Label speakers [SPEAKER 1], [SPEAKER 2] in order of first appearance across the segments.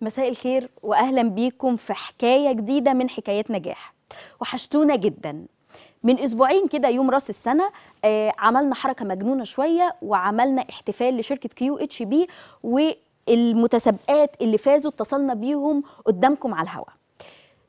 [SPEAKER 1] مساء الخير واهلا بيكم في حكايه جديده من حكايات نجاح وحشتونا جدا من اسبوعين كده يوم راس السنه آه عملنا حركه مجنونه شويه وعملنا احتفال لشركه كيو اتش بي والمتسابقات اللي فازوا اتصلنا بيهم قدامكم على الهواء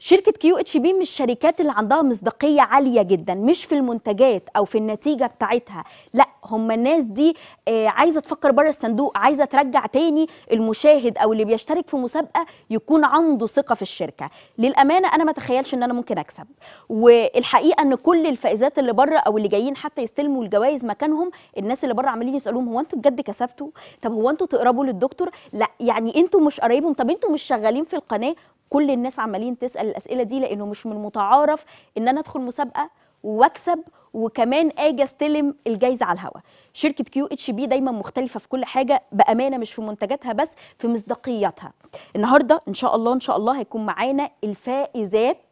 [SPEAKER 1] شركة كيو اتش بي من الشركات اللي عندها مصداقية عالية جدا مش في المنتجات أو في النتيجة بتاعتها لا هم الناس دي آه، عايزة تفكر بره الصندوق عايزة ترجع تاني المشاهد أو اللي بيشترك في مسابقة يكون عنده ثقة في الشركة للأمانة أنا ما تخيلش إن أنا ممكن أكسب والحقيقة إن كل الفائزات اللي بره أو اللي جايين حتى يستلموا الجوائز مكانهم الناس اللي بره عمالين يسألوهم هو أنتوا بجد كسبتوا طب هو أنتوا تقربوا للدكتور لا يعني أنتوا مش قرايبهم طب أنتوا مش شغالين في القناة كل الناس عمالين تسال الاسئله دي لانه مش من المتعارف ان انا ادخل مسابقه واكسب وكمان اجي استلم الجايزه على الهواء شركه كيو اتش بي دايما مختلفه في كل حاجه بامانه مش في منتجاتها بس في مصداقيتها النهارده ان شاء الله ان شاء الله هيكون معانا الفائزات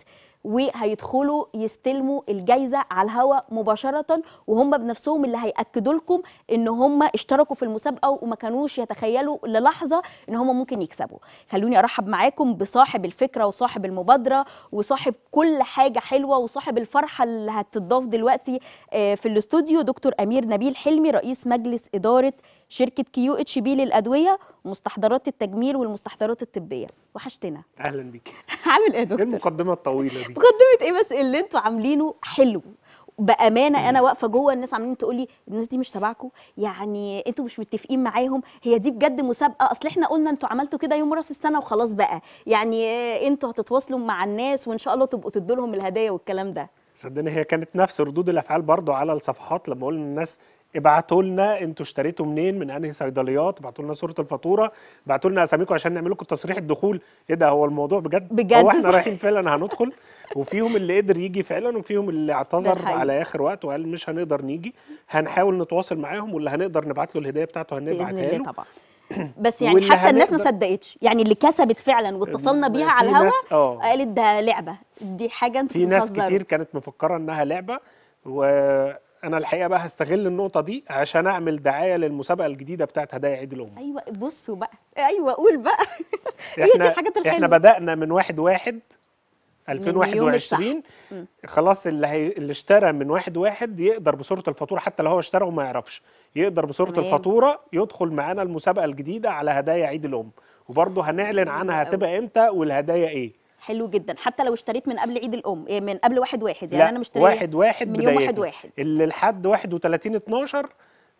[SPEAKER 1] وهيدخلوا يستلموا الجايزه على الهواء مباشره وهم بنفسهم اللي هياكدوا لكم ان هم اشتركوا في المسابقه وما كانوش يتخيلوا للحظه ان هم ممكن يكسبوا خلوني ارحب معاكم بصاحب الفكره وصاحب المبادره وصاحب كل حاجه حلوه وصاحب الفرحه اللي هتضاف دلوقتي آه، في الاستوديو دكتور امير نبيل حلمي رئيس مجلس اداره شركه كيو اتش بي للادويه ومستحضرات التجميل والمستحضرات الطبيه وحشتنا اهلا بيك عامل ايه دكتور
[SPEAKER 2] المقدمه الطويله دي
[SPEAKER 1] مقدمه ايه بس اللي انتوا عاملينه حلو بامانه انا واقفه جوه الناس عاملين تقول لي الناس دي مش تبعكم يعني انتوا مش متفقين معاهم هي دي بجد مسابقه اصل احنا قلنا انتوا عملتوا كده يوم راس السنه وخلاص بقى يعني انتوا هتتواصلوا مع الناس وان شاء الله تبقوا تدوا لهم الهدايا والكلام ده
[SPEAKER 2] صدقني هي كانت نفس ردود الافعال برضو على الصفحات لما قلنا الناس ابعتوا لنا انتوا اشتريتوا منين من انهي صيدليات ابعتوا لنا صوره الفاتوره ابعتوا لنا اساميكم عشان نعمل لكم تصريح الدخول ايه ده هو الموضوع بجد بجد هو احنا رايحين فعلا هندخل وفيهم اللي قدر يجي فعلا وفيهم اللي اعتذر على اخر وقت وقال مش هنقدر نيجي هنحاول نتواصل معاهم واللي هنقدر نبعت له الهديه بتاعته هنبعتها له طبعا بس يعني حتى هنقدر... الناس ما
[SPEAKER 1] صدقتش يعني اللي كسبت فعلا واتصلنا بيها على الهوا آه. قالت ده لعبه دي حاجه انت في ناس كتير
[SPEAKER 2] كانت مفكره انها لعبه و انا الحقيقه بقى هستغل النقطه دي عشان اعمل دعايه للمسابقه الجديده بتاعه هدايا عيد الام
[SPEAKER 1] ايوه بصوا بقى ايوه قول بقى هي دي الحاجات الحلوه احنا
[SPEAKER 2] بدانا من واحد واحد 2021 خلاص اللي هي... اللي اشترى من واحد واحد يقدر بصوره الفاتوره حتى لو هو اشترى وما يعرفش يقدر بصوره تمام. الفاتوره يدخل معانا المسابقه الجديده على هدايا عيد الام وبرضه هنعلن عنها هتبقى امتى والهدايا ايه حلو جدا حتى
[SPEAKER 1] لو اشتريت من قبل عيد الام إيه، من قبل واحد واحد يعني انا مشتري واحد واحد من يوم واحد واحد
[SPEAKER 2] اللي لحد 31 12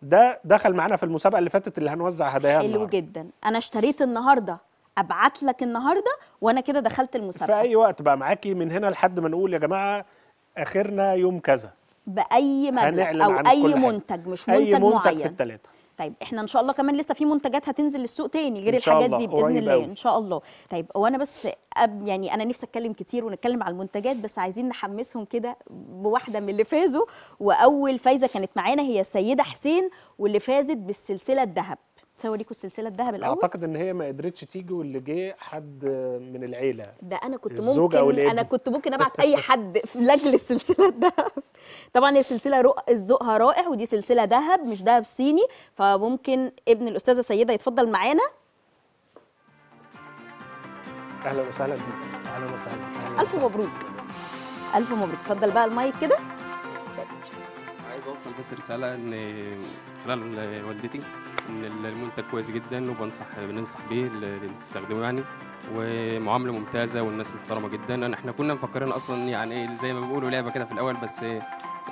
[SPEAKER 2] ده دخل معانا في المسابقه اللي فاتت اللي هنوزع هدايا حلو النهاردة.
[SPEAKER 1] جدا انا اشتريت النهارده ابعت لك النهارده وانا كده دخلت المسابقه في اي
[SPEAKER 2] وقت بقى معاكي من هنا لحد ما نقول يا جماعه اخرنا يوم كذا
[SPEAKER 1] باي مبلغ او اي منتج مش منتج, أي منتج معين في التلاتة. طيب احنا ان شاء الله كمان لسه في منتجات هتنزل للسوق تاني غير الحاجات دي باذن الله ان شاء الله طيب وانا بس أب يعني انا نفسي اتكلم كتير ونتكلم على المنتجات بس عايزين نحمسهم كده بواحده من اللي فازوا واول فايزه كانت معانا هي السيده حسين واللي فازت بالسلسله الذهب ليكوا السلسله الذهب الاول
[SPEAKER 2] اعتقد ان هي ما قدرتش تيجي واللي جه حد من العيله ده
[SPEAKER 1] انا كنت ممكن انا كنت ممكن ابعت اي حد لاجل السلسله الذهب طبعا هي السلسله رؤ... ذوقها رائع ودي سلسله ذهب مش ذهب صيني فممكن ابن الاستاذه سيده يتفضل معانا
[SPEAKER 2] اهلا وسهلا بيك اهلا وسهلا الف
[SPEAKER 1] مبروك الف مبروك اتفضل بقى المايك كده
[SPEAKER 2] عايز اوصل بس رساله ان خلال والدتي ان المنتج كويس جدا وبنصح بننصح بيه تستخدمه يعني ومعامله ممتازه والناس محترمه جدا احنا
[SPEAKER 1] كنا مفكرين اصلا يعني إيه زي ما بيقولوا لعبه كده في الاول بس إيه،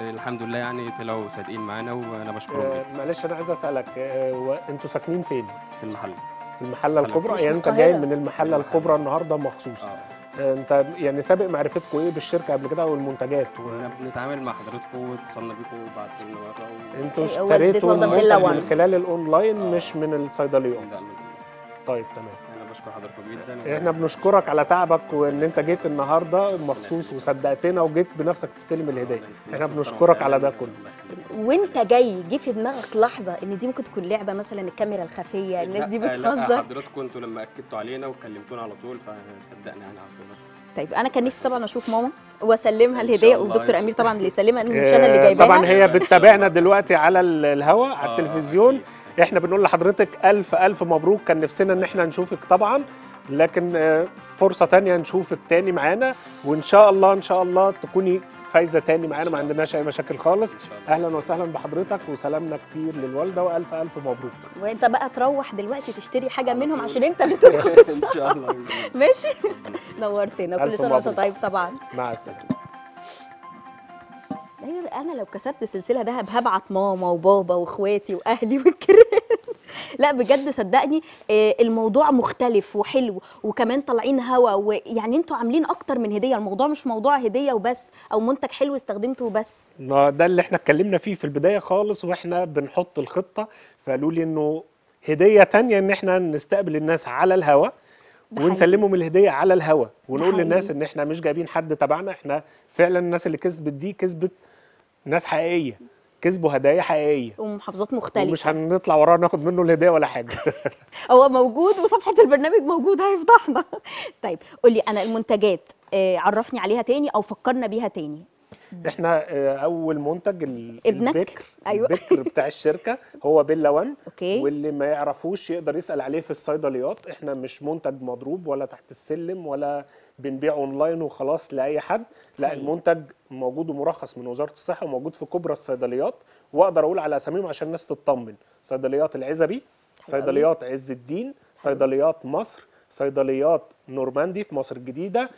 [SPEAKER 1] الحمد لله يعني طلعوا
[SPEAKER 2] صادقين معانا وانا بشكرهم جدا آه، معلش انا عايز اسالك آه، انتوا ساكنين فين؟ في المحل في المحله الكبرى يعني انت جاي من المحله الكبرى النهارده مخصوص آه. انت يعني سابق معرفتكم ايه بالشركه قبل كده والمنتجات كنا و... بنتعامل مع حضراتكم واتصلنا بيكم بعد كل انتوا إيه، اشتريتوا من خلال الاونلاين آه. مش من الصيدليات طيب تمام بشكر حضراتكم جدا احنا بنشكرك على تعبك وان انت جيت النهارده مخصوص وصدقتنا وجيت بنفسك تستلم الهديه احنا بنشكرك على ده كله
[SPEAKER 1] وانت جاي جه في دماغك لحظه ان دي ممكن تكون لعبه مثلا الكاميرا الخفيه الناس دي بتهزر لا
[SPEAKER 2] حضراتكم انتوا لما اكدتوا علينا وكلمتونا على طول فصدقنا يعني على طول
[SPEAKER 1] طيب انا كان نفسي طبعا اشوف ماما واسلمها الهديه والدكتور امير طبعا اللي يسلمها مش انا اللي آه، جايباها طبعا هي بتتابعنا
[SPEAKER 2] دلوقتي على الهواء على آه، التلفزيون احنا بنقول لحضرتك الف الف مبروك كان نفسنا ان احنا نشوفك طبعا لكن آه، فرصه تانية نشوفك تاني معانا وان شاء الله ان شاء الله تكوني فايزه تاني معانا ما عندناش اي مشاكل خالص اهلا وسهلا بحضرتك وسلامنا كتير للوالده والف الف مبروك
[SPEAKER 1] وانت بقى تروح دلوقتي تشتري حاجه منهم عشان انت اللي تدخل ان شاء الله ماشي نورتنا كل سنه وانت طيب طبعا
[SPEAKER 2] مع السلامه
[SPEAKER 1] غير انا لو كسبت السلسله ذهب هبعت ماما وبابا واخواتي واهلي والكريم لا بجد صدقني آه، الموضوع مختلف وحلو وكمان طالعين هوا ويعني انتوا عاملين اكتر من هديه الموضوع مش موضوع هديه وبس او منتج حلو استخدمته وبس
[SPEAKER 2] ما ده اللي احنا اتكلمنا فيه في البدايه خالص واحنا بنحط الخطه فقالوا لي انه هديه تانية ان احنا نستقبل الناس على الهوا ونسلمهم الهديه على الهوا ونقول للناس ان احنا مش جايبين حد تبعنا احنا فعلا الناس اللي كسبت دي كسبت ناس حقيقيه كسبوا هدايا حقيقيه
[SPEAKER 1] ومحافظات مختلفه ومش
[SPEAKER 2] هنطلع وراه ناخد منه الهديه ولا حاجه هو
[SPEAKER 1] موجود وصفحه البرنامج موجوده هيفضحنا طيب قولي انا المنتجات آه، عرفني عليها تاني او فكرنا بيها تاني
[SPEAKER 2] احنا آه، اول منتج ابنك البكر ايوه البكر بتاع الشركه هو بيلا 1 اوكي واللي ما يعرفوش يقدر يسال عليه في الصيدليات احنا مش منتج مضروب ولا تحت السلم ولا بنبيع اونلاين وخلاص لاي حد لا أيوة. المنتج موجود ومرخص من وزاره الصحه وموجود في كبرى الصيدليات واقدر اقول على اساميهم عشان الناس تطمن صيدليات العزبي صيدليات عز الدين صيدليات مصر صيدليات نورماندي في مصر الجديده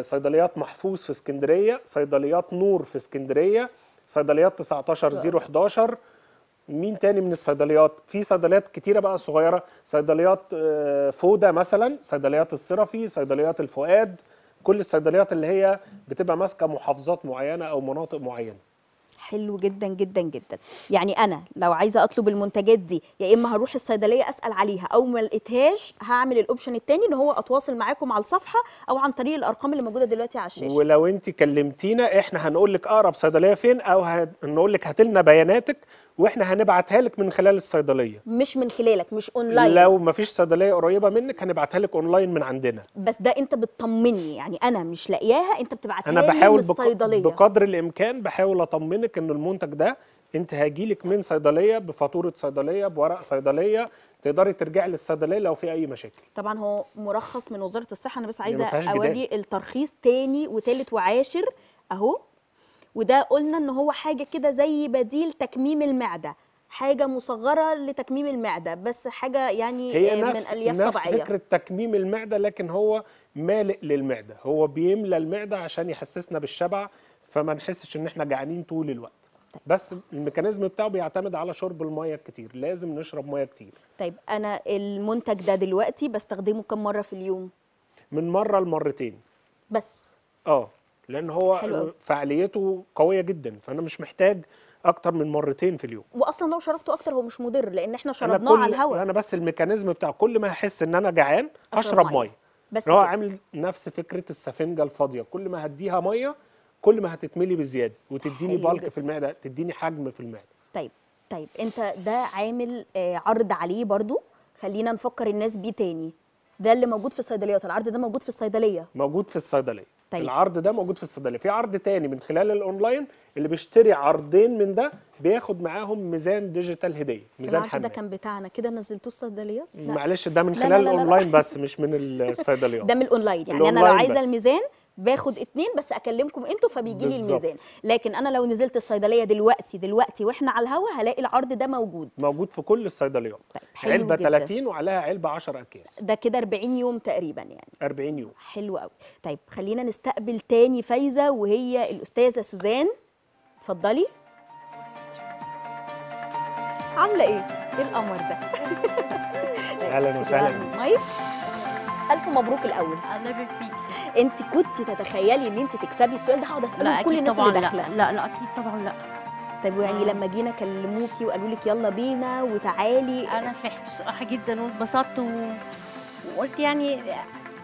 [SPEAKER 2] صيدليات محفوظ في اسكندريه صيدليات نور في اسكندريه صيدليات 19 مين تاني من الصيدليات في صيدليات كتيره بقى صغيره صيدليات آه، فوده مثلا صيدليات الصرفي صيدليات الفؤاد كل الصيدليات اللي هي بتبقى ماسكه محافظات معينه او مناطق معينه حلو جدا جدا جدا
[SPEAKER 1] يعني انا لو عايزه اطلب المنتجات دي يا اما هروح الصيدليه اسال عليها او ما لقيتهاش هعمل الاوبشن الثاني ان هو اتواصل معاكم على الصفحه او عن طريق الارقام اللي موجوده دلوقتي على
[SPEAKER 2] الشاشه ولو انت كلمتينا احنا هنقول لك اقرب صيدليه فين او هنقول لك هات لنا بياناتك واحنا هنبعتها لك من خلال الصيدليه
[SPEAKER 1] مش من خلالك مش اونلاين لو
[SPEAKER 2] ما فيش صيدليه قريبه منك هنبعتها لك اونلاين من عندنا
[SPEAKER 1] بس ده انت بتطمني يعني انا مش لاقياها انت بتبعتها لي من الصيدليه انا بحاول
[SPEAKER 2] بقدر الامكان بحاول اطمنك ان المنتج ده انت هاجي لك من صيدليه بفاتوره صيدليه بورق صيدليه تقدري ترجعي للصيدليه لو في اي مشاكل
[SPEAKER 1] طبعا هو مرخص من وزاره الصحه انا بس عايزه اوري الترخيص تاني وتالت وعاشر اهو وده قلنا ان هو حاجه كده زي بديل تكميم المعده حاجه مصغره لتكميم المعده بس حاجه يعني هي آه، من نفس الياف نفس طبيعيه فكره
[SPEAKER 2] تكميم المعده لكن هو مالق للمعده هو بيملى المعده عشان يحسسنا بالشبع فما نحسش ان احنا جعانين طول الوقت طيب. بس الميكانيزم بتاعه بيعتمد على شرب الميه كتير لازم نشرب ميه كتير
[SPEAKER 1] طيب انا المنتج ده دلوقتي بستخدمه كم مره في اليوم
[SPEAKER 2] من مره لمرتين بس اه لان هو حلو. فعاليته قويه جدا فانا مش محتاج اكتر من مرتين في اليوم
[SPEAKER 1] واصلا لو شربته اكتر هو مش مضر لان احنا شربناه على الهواء
[SPEAKER 2] انا بس الميكانيزم بتاع كل ما هحس ان انا جعان اشرب ميه بس هو عامل نفس فكره السفنجه الفاضيه كل ما هديها ميه كل ما هتتملي بزياده وتديني بالك في المعده تديني حجم في المعده
[SPEAKER 1] طيب طيب انت ده عامل آه، عرض عليه برضو خلينا نفكر الناس بيه تاني ده اللي موجود في الصيدليات العرض ده موجود في الصيدليه
[SPEAKER 2] موجود في الصيدليه طيب. العرض ده موجود في الصيدليه في عرض تاني من خلال الاونلاين اللي بيشتري عرضين من ده بياخد معاهم ميزان ديجيتال هديه ميزان العرض ده
[SPEAKER 1] كان بتاعنا كده نزلتوه الصيدليات معلش
[SPEAKER 2] ده من خلال الاونلاين بس مش من الصيدليات ده من الاونلاين يعني انا لو عايزه
[SPEAKER 1] الميزان باخد اتنين بس اكلمكم انتوا فبيجي لي الميزان لكن انا لو نزلت الصيدليه دلوقتي دلوقتي واحنا على الهوا هلاقي العرض ده موجود
[SPEAKER 2] موجود في كل الصيدليات طيب حلو علبه جدا. 30 وعليها علبه 10 اكياس
[SPEAKER 1] ده كده 40 يوم تقريبا يعني
[SPEAKER 2] 40 يوم حلو قوي طيب خلينا نستقبل
[SPEAKER 1] تاني فايزه وهي الاستاذه سوزان اتفضلي عامله ايه ايه القمر ده
[SPEAKER 2] اهلا وسهلا
[SPEAKER 1] مايك الف مبروك الاول الله يبارك فيك انت كنت تتخيلي ان انت تكسبي السؤال ده هقعد اساله كل الناس اللي داخله لا لا اكيد طبعا لا طيب يعني لما جينا كلموكي وقالوا لك يلا بينا وتعالي انا فرحت جدا واتبسطت و...
[SPEAKER 3] وقلت يعني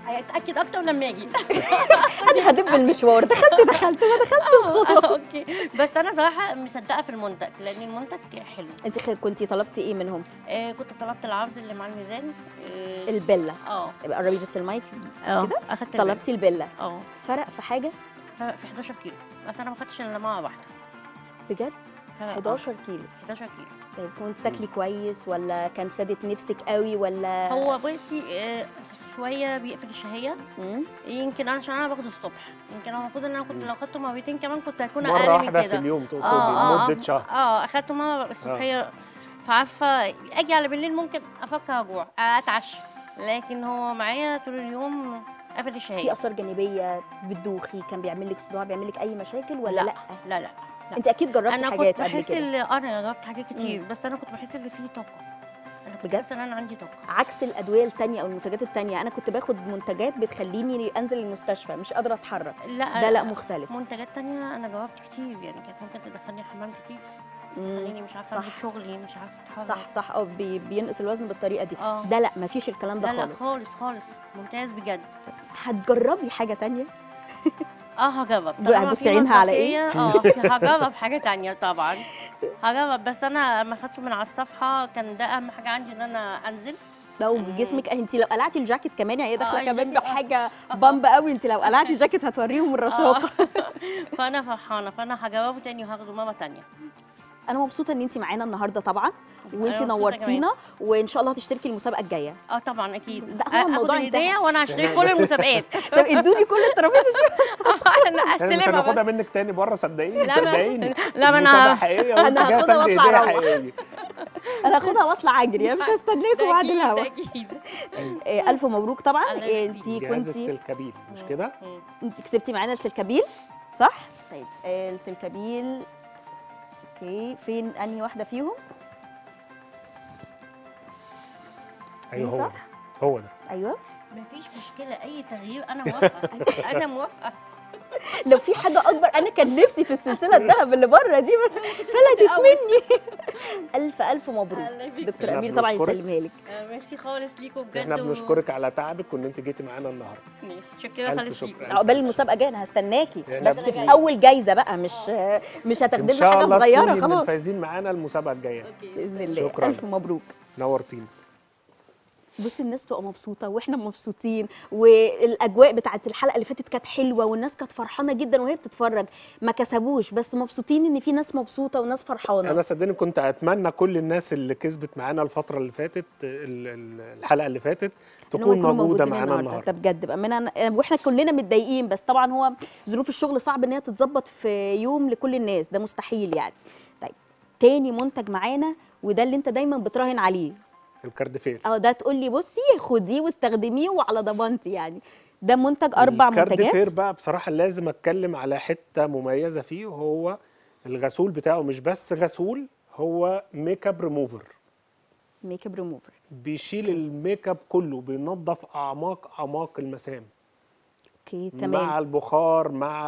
[SPEAKER 3] هيتاكد اكتر لما اجي
[SPEAKER 1] انا هدب المشوار
[SPEAKER 3] دخلت دخلت ما دخلتش آه، خلاص آه، اوكي بس انا صراحه مصدقه في المنتج لان المنتج حلو
[SPEAKER 1] انت كنتي طلبتي ايه منهم
[SPEAKER 3] آه كنت طلبت العرض اللي مع الميزان آه البله اه
[SPEAKER 1] قربي بس المايك آه، كده اخدت طلبتي البله اه
[SPEAKER 3] فرق في حاجه فرق في 11 كيلو بس انا ما خدتش الا مره واحده
[SPEAKER 1] بجد 11 كيلو 11 كيلو طيب، كنت تاكلي كويس ولا كان سادت نفسك قوي ولا هو
[SPEAKER 3] بصي شويه بيقفل الشهيه يمكن انا عشان انا باخده الصبح يمكن هو المفروض ان انا كنت لو خدته مرتين كمان كنت هكون اقل من كده مره واحده في اليوم تقصدي آه آه،, آه شهر اه اخدته مره الصبحيه آه. فعارفه اجي على بالليل ممكن افكر اجوع اتعشى لكن هو معايا طول اليوم قفل الشهيه في اثار
[SPEAKER 1] جانبيه بتدوخي كان بيعمل لك صداع بيعمل لك اي مشاكل ولا لا لا لا, لا. انت اكيد جربت حاجات قبل كده انا آه، كنت بحس
[SPEAKER 3] انا جربت حاجات كتير مم. بس انا كنت بحس ان في طاقه
[SPEAKER 1] بجد انا عندي طاقه عكس الادويه الثانيه او المنتجات الثانيه انا كنت باخد منتجات بتخليني انزل المستشفى مش قادره اتحرك لا ده لا مختلف
[SPEAKER 3] منتجات ثانيه انا جاوبت كتير يعني كانت ممكن تدخلني الحمام كتير
[SPEAKER 1] تخليني مش عارفه اعمل شغلي مش عارفه اتحرك صح صح اه بينقص الوزن بالطريقه دي أوه. ده لا مفيش الكلام ده لا خالص لا خالص خالص ممتاز بجد هتجربي حاجه ثانيه
[SPEAKER 3] اه هجرب بصي عينها على ايه؟ اه هجرب حاجه ثانيه طبعا حاجه بس انا لما خدته من على الصفحه كان ده اهم حاجه عندي ان انا انزل
[SPEAKER 1] لو جسمك أمم. انت لو قلعتي الجاكيت كمان يعني داخله آه، كمان بحاجه بامب قوي انت لو قلعتي الجاكيت هتوريهم الرشاقه
[SPEAKER 3] آه. فانا فرحانه فانا هجاوبه تاني وهاخده ماما تانيه
[SPEAKER 1] انا مبسوطه ان انت معانا النهارده طبعا أيوة، وانت نورتينا وان شاء الله هتشتركي المسابقه الجايه
[SPEAKER 3] اه طبعا اكيد ده هو آه، الموضوع هديه وانا هشتري كل المسابقات طب ادوني كل الترابيزه
[SPEAKER 1] انا هستلمها مش هناخدها
[SPEAKER 2] منك تاني بره صدقيني صدقيني لا ما انا انا هاخدها واطلع
[SPEAKER 1] انا هاخدها واطلع اجري مش هستناكم بعد الهوا اكيد إيه، الف مبروك طبعا انت كنت السلكبيل مش كده انت كسبتي معانا السلكبيل صح طيب آه، السلكبيل اوكي فين انهي واحده فيهم
[SPEAKER 2] ايوه هو ده هو ده
[SPEAKER 1] ايوه
[SPEAKER 3] مفيش مشكله اي تغيير انا موافقه انا موافقه
[SPEAKER 1] لو في حاجه اكبر انا كان نفسي في السلسله الذهب اللي بره دي فلتت مني الف الف
[SPEAKER 2] مبروك دكتور امير طبعا يسلمها لك
[SPEAKER 3] آه، ميرسي خالص ليكوا بجد احنا
[SPEAKER 2] بنشكرك على تعبك وان انت جيتي معانا النهارده
[SPEAKER 1] ماشي شكرا خالص ليكوا عقبال
[SPEAKER 2] المسابقه جايه انا
[SPEAKER 1] هستناكي
[SPEAKER 2] يعني بس في اول
[SPEAKER 1] جايزه بقى مش مش هتخدمنا حاجه صغيره خلاص ان شاء الله
[SPEAKER 2] فايزين معانا المسابقه الجايه باذن الله الف مبروك نورتينا
[SPEAKER 1] بصي الناس تبقى مبسوطه واحنا مبسوطين والاجواء بتاعه الحلقه اللي فاتت كانت حلوه والناس كانت فرحانه جدا وهي بتتفرج ما كسبوش بس مبسوطين ان في ناس مبسوطه وناس فرحانه انا صدقني
[SPEAKER 2] كنت اتمنى كل الناس اللي كسبت معانا الفتره اللي فاتت الحلقه اللي فاتت تكون موجوده معانا النهارده ده
[SPEAKER 1] بجد بامانه واحنا كلنا متضايقين بس طبعا هو ظروف الشغل صعب ان هي تتظبط في يوم لكل الناس ده مستحيل يعني طيب تاني منتج معانا وده اللي انت دايما بتراهن عليه الكارد اه ده تقول لي بصي خديه واستخدميه وعلى ضمانتي يعني ده منتج اربع منتجات الكارد
[SPEAKER 2] بقى بصراحه لازم اتكلم على حته مميزه فيه هو الغسول بتاعه مش بس غسول هو ميك اب ريموفر
[SPEAKER 1] ميك اب ريموفر
[SPEAKER 2] بيشيل الميك اب كله بينظف اعماق اعماق المسام
[SPEAKER 1] اوكي تمام مع
[SPEAKER 2] البخار مع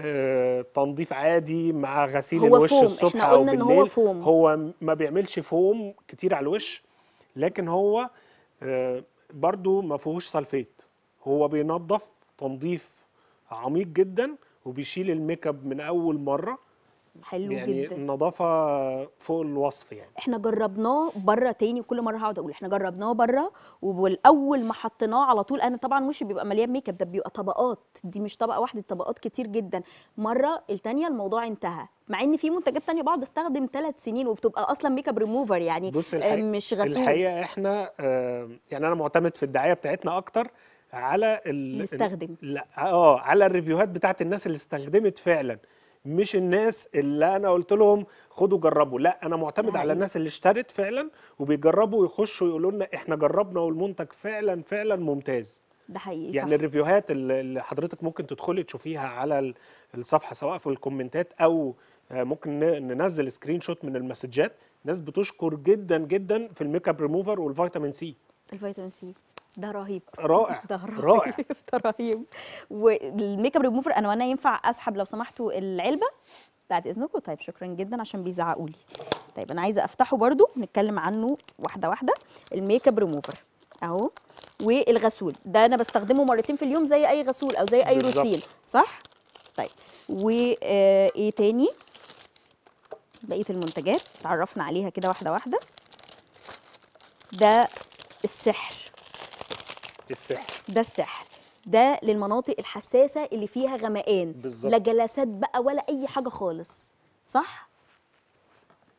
[SPEAKER 2] آه، تنظيف عادي مع غسيل هو الوش فوم. الصبح احنا قلنا او بالليل إن هو, فوم. هو ما بيعملش فوم كتير على الوش لكن هو آه، برضو ما فيهوش سلفيت هو بينظف تنظيف عميق جدا وبيشيل الميك اب من اول مره حلو يعني جدا النظافه فوق الوصف يعني
[SPEAKER 1] احنا جربناه بره تاني وكل مره هقعد اقول احنا جربناه بره والاول ما حطيناه على طول انا طبعا وشي بيبقى مليان ميك اب ده بيبقى طبقات دي مش طبقه واحده طبقات كتير جدا مره التانيه الموضوع انتهى مع ان في منتجات تانية بقعد استخدم ثلاث سنين وبتبقى اصلا ميك اب ريموفر يعني بص الحقيقة آه، مش غسول الحقيقه احنا
[SPEAKER 2] آه، يعني انا معتمد في الدعايه بتاعتنا اكتر على المستخدم لا اه على الريفيوهات بتاعت الناس اللي استخدمت فعلا مش الناس اللي انا قلت لهم خدوا جربوا لا انا معتمد على أيوة. الناس اللي اشترت فعلا وبيجربوا ويخشوا يقولوا لنا احنا جربنا والمنتج فعلا فعلا ممتاز
[SPEAKER 1] ده حقيقي يعني صح.
[SPEAKER 2] الريفيوهات اللي حضرتك ممكن تدخلي تشوفيها على الصفحه سواء في الكومنتات او آه، ممكن ننزل سكرين شوت من المسجات ناس بتشكر جدا جدا في الميك اب ريموفر والفيتامين سي
[SPEAKER 1] الفيتامين سي ده رهيب رائع ده رهيب رائع ده رهيب والميك اب ريموفر انا وانا ينفع اسحب لو سمحتوا العلبه بعد اذنكم طيب شكرا جدا عشان بيزعقوا لي طيب انا عايزه افتحه برده نتكلم عنه واحده واحده الميك اب ريموفر اهو والغسول ده انا بستخدمه مرتين في اليوم زي اي غسول او زي اي روتين صح طيب وايه آه، تاني بقيه المنتجات اتعرفنا عليها كده واحده واحده ده السحر السحر ده السحر ده للمناطق الحساسه اللي فيها غمقان لا جلسات بقى ولا اي حاجه خالص صح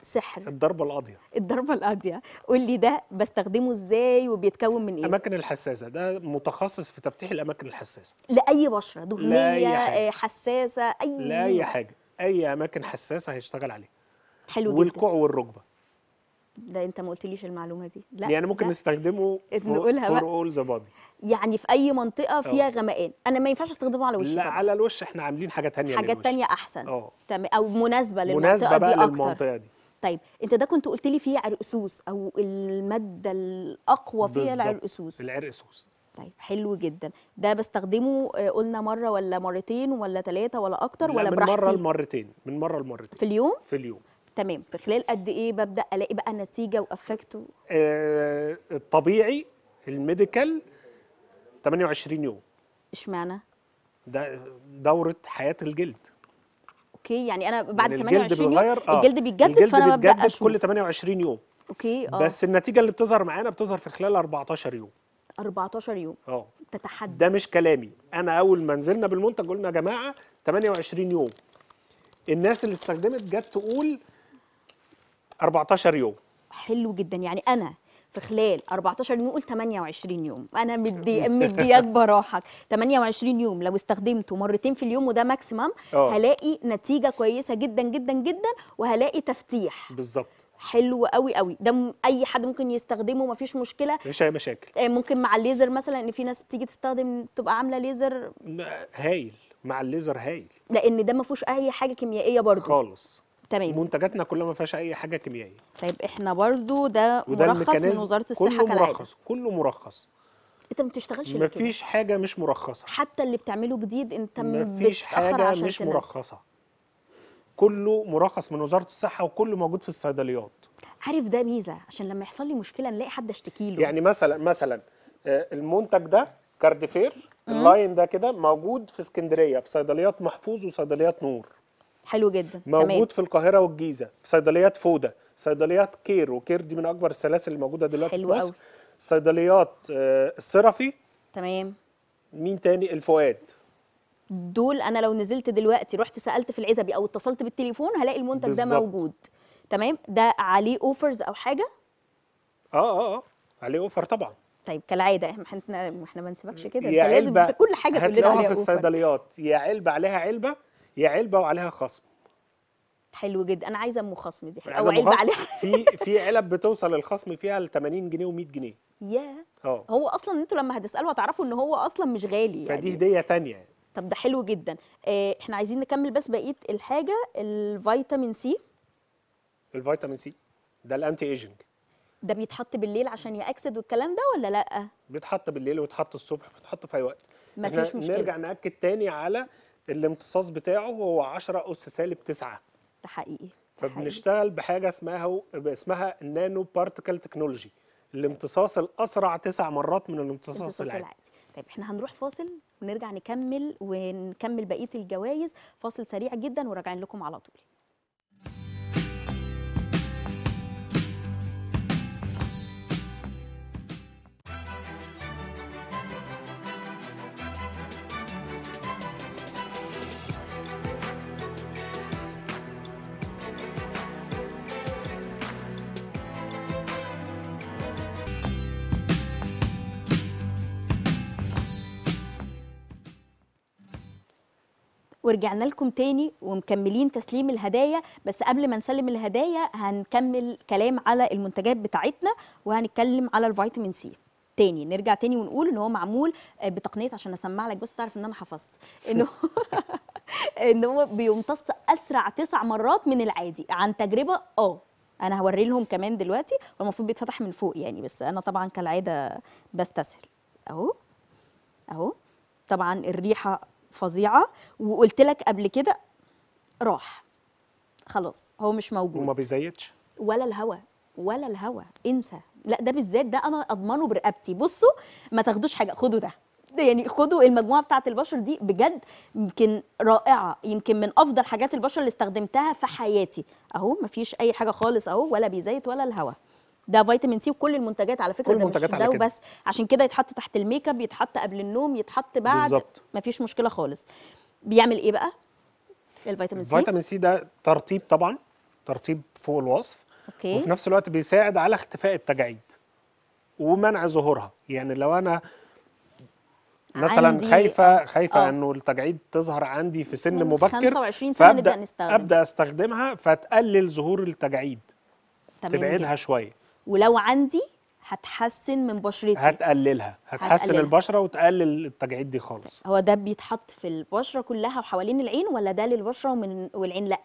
[SPEAKER 2] سحر الضربه القاضيه
[SPEAKER 1] الضربه القاضيه قول لي ده بستخدمه ازاي وبيتكون من
[SPEAKER 2] ايه الاماكن الحساسه ده متخصص في تفتيح الاماكن الحساسه
[SPEAKER 1] لاي بشره دهنيه آه، حساسه اي لا اي حاجه
[SPEAKER 2] اي اماكن حساسه هيشتغل عليها
[SPEAKER 1] حلو جدا والكوع والركبه ده انت ما قلتليش المعلومه دي لا يعني ممكن
[SPEAKER 2] نستخدمه نقولها فور اول ذا بادي
[SPEAKER 1] يعني في اي منطقه آه. فيها أوه. غمقان انا ما ينفعش استخدمه على وشي لا طبعا.
[SPEAKER 2] على الوش احنا عاملين حاجه ثانيه حاجه ثانيه
[SPEAKER 1] احسن أوه. او مناسبه للمنطقه مناسبة بقى دي اكتر للمنطقه دي طيب انت ده كنت قلت لي فيه عرقسوس او الماده الاقوى فيها العرقسوس
[SPEAKER 2] العرقسوس طيب
[SPEAKER 1] حلو جدا ده بستخدمه آه، قلنا مره ولا مرتين ولا ثلاثه ولا اكتر ولا براحتي من مره
[SPEAKER 2] لمرتين من مره لمرتين في اليوم في اليوم
[SPEAKER 1] تمام في خلال قد ايه ببدا الاقي بقى نتيجه وافكت
[SPEAKER 2] آه الطبيعي الميديكال 28 يوم اشمعنى ده دوره حياه الجلد
[SPEAKER 1] اوكي يعني انا يعني بعد يعني 28 يوم آه الجلد بيتجدد الجلد فانا ببدا اشوف كل
[SPEAKER 2] 28 يوم
[SPEAKER 1] اوكي اه بس
[SPEAKER 2] النتيجه اللي بتظهر معانا بتظهر في خلال 14 يوم
[SPEAKER 1] 14 يوم
[SPEAKER 2] اه تتحدى ده مش كلامي انا اول ما نزلنا بالمنتج قلنا يا جماعه 28 يوم الناس اللي استخدمت جت تقول 14 يوم
[SPEAKER 1] حلو جدا يعني انا في خلال 14 يوم قول 28 يوم انا مدي مدياك براحك 28 يوم لو استخدمته مرتين في اليوم وده ماكسيمم آه. هلاقي نتيجه كويسه جدا جدا جدا وهلاقي تفتيح بالظبط حلو قوي قوي ده اي حد ممكن يستخدمه مفيش مشكله
[SPEAKER 2] مفيش اي مشاكل
[SPEAKER 1] آه، ممكن مع الليزر مثلا ان في ناس تيجي تستخدم تبقى عامله ليزر
[SPEAKER 2] هايل مع
[SPEAKER 1] الليزر هايل لان ده ما فيهوش اي حاجه كيميائيه برضو خالص تمام منتجاتنا كلها ما فيهاش
[SPEAKER 2] اي حاجه كيميائيه
[SPEAKER 1] طيب احنا برضو ده مرخص من وزاره الصحه كله مرخص
[SPEAKER 2] كله مرخص
[SPEAKER 1] انت ما بتشتغلش ليه فيش
[SPEAKER 2] حاجه مش مرخصه حتى
[SPEAKER 1] اللي بتعمله جديد انت فيش حاجه مش تنزل.
[SPEAKER 2] مرخصه كله مرخص من وزاره الصحه وكله موجود في الصيدليات
[SPEAKER 1] عارف ده ميزه عشان لما يحصل لي مشكله نلاقي حد اشتكي له
[SPEAKER 2] يعني مثلا مثلا آه، المنتج ده كاردفير اللاين ده كده موجود في اسكندريه في صيدليات محفوظ وصيدليات نور
[SPEAKER 1] حلو جدا موجود تمام. في
[SPEAKER 2] القاهره والجيزه في صيدليات فودا صيدليات كير وكير دي من اكبر السلاسل اللي موجوده دلوقتي حلو في مصر قوي. صيدليات آه، الصرفي تمام مين تاني الفؤاد دول
[SPEAKER 1] انا لو نزلت دلوقتي رحت سالت في العزبي او اتصلت بالتليفون هلاقي المنتج ده موجود تمام ده عليه اوفرز او حاجه
[SPEAKER 2] اه اه اه عليه اوفر طبعا طيب
[SPEAKER 1] كالعاده احنا احنا ما نسيبكش كده انت لازم كل حاجه تقول لنا عليها في
[SPEAKER 2] الصيدليات يا علبه عليها علبه يا علبه وعليها خصم
[SPEAKER 1] حلو جدا انا عايزه ام خصم دي او علبه عليها
[SPEAKER 2] في في علب بتوصل الخصم فيها ل 80 جنيه و100 جنيه يا اه
[SPEAKER 1] هو اصلا انتوا لما هتسالوا هتعرفوا ان هو اصلا مش غالي يعني فدي
[SPEAKER 2] هديه ثانيه
[SPEAKER 1] طب ده حلو جدا اه احنا عايزين نكمل بس بقيه الحاجه الفيتامين سي
[SPEAKER 2] الفيتامين سي ده الانتي ايجنج
[SPEAKER 1] ده بيتحط بالليل عشان ياكسد والكلام ده ولا لا
[SPEAKER 2] بيتحط بالليل ويتحط الصبح ويتحط في اي وقت مفيش مشكله نرجع ناكد تاني على الامتصاص بتاعه هو 10 أس سالب 9 ده حقيقي فبنشتغل بحاجة اسمها اسمها النانو بارتيكل تكنولوجي الامتصاص الأسرع تسع مرات من الامتصاص العادي. العادي
[SPEAKER 1] طيب احنا هنروح فاصل ونرجع نكمل ونكمل بقية الجوائز فاصل سريع جدا وراجعين لكم على طول ورجعنا لكم تاني ومكملين تسليم الهدايا بس قبل ما نسلم الهدايا هنكمل كلام على المنتجات بتاعتنا وهنتكلم على الفيتامين سي تاني نرجع تاني ونقول ان هو معمول آه، بتقنيه عشان اسمع لك بس تعرف ان انا حفظت انه ان هو بيمتص اسرع تسع مرات من العادي عن تجربه اه انا هوري لهم كمان دلوقتي والمفروض بيتفتح من فوق يعني بس انا طبعا كالعاده بستسهل اهو اهو طبعا الريحه فظيعه وقلت لك قبل كده راح خلاص هو مش موجود وما بيزيدش ولا الهوا ولا الهوا انسى لا ده بالذات ده انا اضمنه برقبتي بصوا ما تاخدوش حاجه خدوا ده يعني خدوا المجموعه بتاعه البشر دي بجد يمكن رائعه يمكن من افضل حاجات البشر اللي استخدمتها في حياتي اهو ما فيش اي حاجه خالص اهو ولا بيزيت ولا الهوا ده فيتامين سي وكل المنتجات على فكره ده مش ده وبس عشان كده يتحط تحت الميك اب يتحط قبل النوم يتحط بعد بالزبط. مفيش مشكله خالص بيعمل ايه بقى الفيتامين سي الفيتامين
[SPEAKER 2] سي ده ترطيب طبعا ترطيب فوق الوصف أوكي. وفي نفس الوقت بيساعد على اختفاء التجاعيد ومنع ظهورها يعني لو انا مثلا خايفه آه. خايفه أوه. انه التجاعيد تظهر عندي في سن مبكر 25 سنه نبدا نستخدم ابدا استخدمها فتقلل ظهور التجاعيد تبعدها شويه
[SPEAKER 1] ولو عندي هتحسن من بشرتي
[SPEAKER 2] هتقللها هتحسن هتقللها. البشره وتقلل التجاعيد دي خالص
[SPEAKER 1] هو ده بيتحط في البشره كلها وحوالين العين ولا ده للبشره ومن والعين لا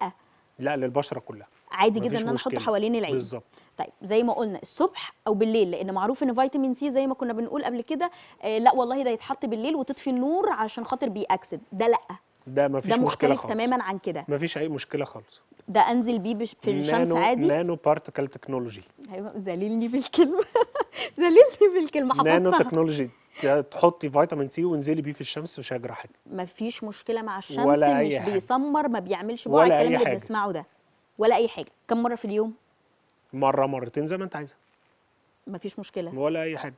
[SPEAKER 2] لا للبشره كلها
[SPEAKER 1] عادي جدا ان انا احطه حوالين العين بالظبط طيب زي ما قلنا الصبح او بالليل لان معروف ان فيتامين سي زي ما كنا بنقول قبل كده آه لا والله ده يتحط بالليل وتطفي النور عشان خاطر بيأكسد ده لا
[SPEAKER 2] ده مفيش ده مختلف مشكله خالص تماما عن كده مفيش اي مشكله خالص
[SPEAKER 1] ده انزل بيه في الشمس نانو عادي
[SPEAKER 2] نانو بارتيكل تكنولوجي
[SPEAKER 1] ايوه ذليلني بالكلمه ذليلني بالكلمه حفظتها نانو تكنولوجي
[SPEAKER 2] تحطي فيتامين سي وانزلي بيه في الشمس مش هيجرى حاجه
[SPEAKER 1] مفيش مشكله مع الشمس ولا أي مش حاجة. بيسمر ما بيعملش بوع الكلام اللي بنسمعه ده ولا اي حاجه كم مره في اليوم
[SPEAKER 2] مره مرتين زي ما انت عايزه
[SPEAKER 1] مفيش مشكله ولا اي حاجه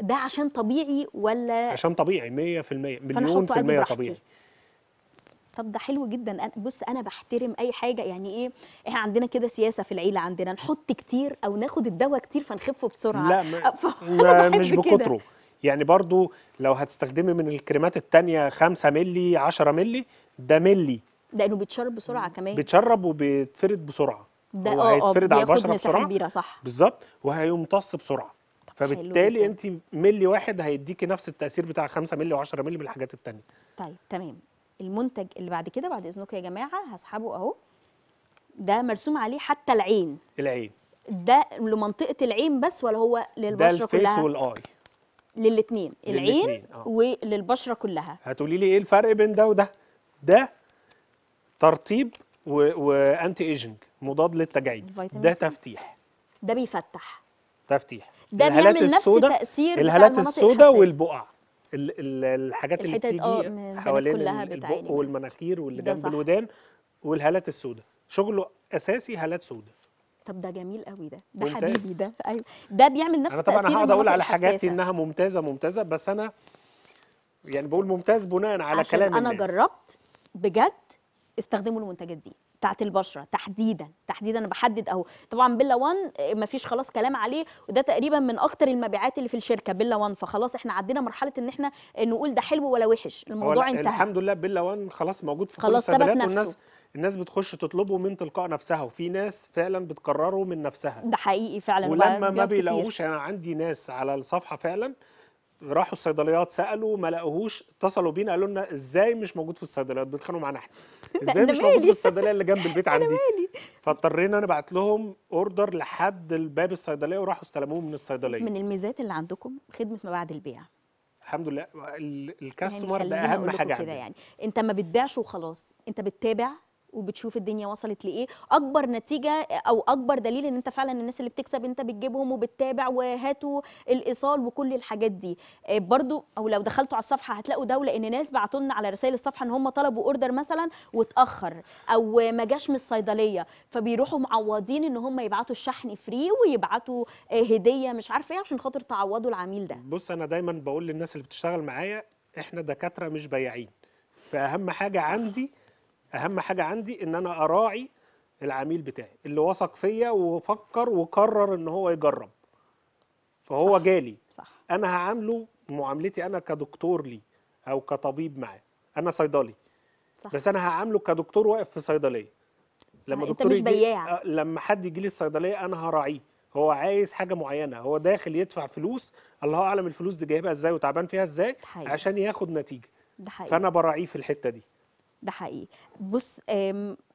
[SPEAKER 1] ده عشان طبيعي ولا
[SPEAKER 2] عشان طبيعي 100% مليون في المية طبيعي
[SPEAKER 1] طب ده حلو جدا بص انا بحترم اي حاجه يعني ايه احنا عندنا كده سياسه في العيله عندنا نحط كتير او ناخد الدواء كتير فنخفه بسرعه لا ما لا مش بكتره
[SPEAKER 2] يعني برضو لو هتستخدمي من الكريمات التانية 5 مللي 10 مللي ده ده
[SPEAKER 1] لانه بيتشرب بسرعه كمان
[SPEAKER 2] بيتشرب وبيتفرد بسرعه ده آه،, اه هيتفرد على البشره بسرعه كبيره صح بالظبط وهيمتص بسرعه فبالتالي انت مللي واحد هيديكي نفس التاثير بتاع 5 مللي و10 مللي من الحاجات التانية
[SPEAKER 1] طيب تمام المنتج اللي بعد كده بعد اذنكم يا جماعه هسحبه اهو ده مرسوم عليه حتى العين العين ده لمنطقه العين بس ولا هو للبشره كلها ده الفيس والاي للاثنين العين آه. وللبشره كلها
[SPEAKER 2] هتقولي لي ايه الفرق بين ده وده ده ترطيب وانتي ايجنج مضاد للتجاعيد ده تفتيح
[SPEAKER 1] ده بيفتح
[SPEAKER 2] تفتيح ده بيعمل نفس تأثير الهالات السوداء والبقع الحاجات اللي بتيجي آه، حوالين البق والمناخير واللي جنب الودان والهالات السوداء شغله اساسي هالات سوداء
[SPEAKER 1] طب ده جميل قوي ده ده ممتاز. حبيبي ده ايوه ده بيعمل نفس التاثير انا طبعا هقعد اقول على حاجاتي انها
[SPEAKER 2] ممتازه ممتازه بس انا يعني بقول ممتاز بناء على كلام انا الناس.
[SPEAKER 1] جربت بجد استخدموا المنتجات دي بتاعت البشره تحديدا تحديدا انا بحدد اهو طبعا بيلا 1 آه، مفيش خلاص كلام عليه وده تقريبا من اكتر المبيعات اللي في الشركه بيلا 1 فخلاص احنا عدينا مرحله ان احنا نقول ده حلو ولا وحش الموضوع انتهى الحمد
[SPEAKER 2] لله بيلا 1 خلاص موجود في خلاص كل الصيدليات والناس الناس بتخش تطلبه من تلقاء نفسها وفي ناس فعلا بتكرره من نفسها ده
[SPEAKER 1] حقيقي فعلا ولما ما بيلاقوش
[SPEAKER 2] يعني انا عندي ناس على الصفحه فعلا راحوا الصيدليات سالوا ما لقوهوش اتصلوا بينا قالوا لنا ازاي مش موجود في الصيدليات بيتخانقوا معانا احنا ازاي مش موجود في الصيدليه اللي جنب البيت عندي فاضطرينا نبعت لهم اوردر لحد الباب الصيدليه وراحوا استلموه من الصيدليه من
[SPEAKER 1] الميزات اللي عندكم خدمه ما
[SPEAKER 2] بعد البيع الحمد لله الكاستمر يعني ده اهم حاجه كده يعني
[SPEAKER 1] انت ما بتبيعش وخلاص انت بتتابع وبتشوف الدنيا وصلت لايه اكبر نتيجه او اكبر دليل ان انت فعلا الناس اللي بتكسب انت بتجيبهم وبتتابع وهاتوا الايصال وكل الحاجات دي آه، برضو او لو دخلتوا على الصفحه هتلاقوا دوله ان ناس بعتوا لنا على رسائل الصفحه ان هم طلبوا اوردر مثلا واتاخر او ما جاش من الصيدليه فبيروحوا معوضين ان هم يبعتوا الشحن فري ويبعتوا آه، هديه مش عارفه ايه عشان خاطر تعوضوا العميل ده
[SPEAKER 2] بص انا دايما بقول للناس اللي بتشتغل معايا احنا دكاتره مش بياعين فاهم حاجه عندي اهم حاجه عندي ان انا اراعي العميل بتاعي اللي وثق فيا وفكر وقرر ان هو يجرب فهو صح. جالي صح. انا هعامله معاملتي انا كدكتور ليه او كطبيب معاه انا صيدلي صح. بس انا هعامله كدكتور واقف في صيدليه لما انت مش بياع آه، لما حد يجي لي الصيدليه انا هراعيه هو عايز حاجه معينه هو داخل يدفع فلوس الله اعلم الفلوس دي جايبها ازاي وتعبان فيها ازاي عشان ياخد نتيجه ده حقيقي. فانا براعيه في الحته دي
[SPEAKER 1] ده حقيقي بص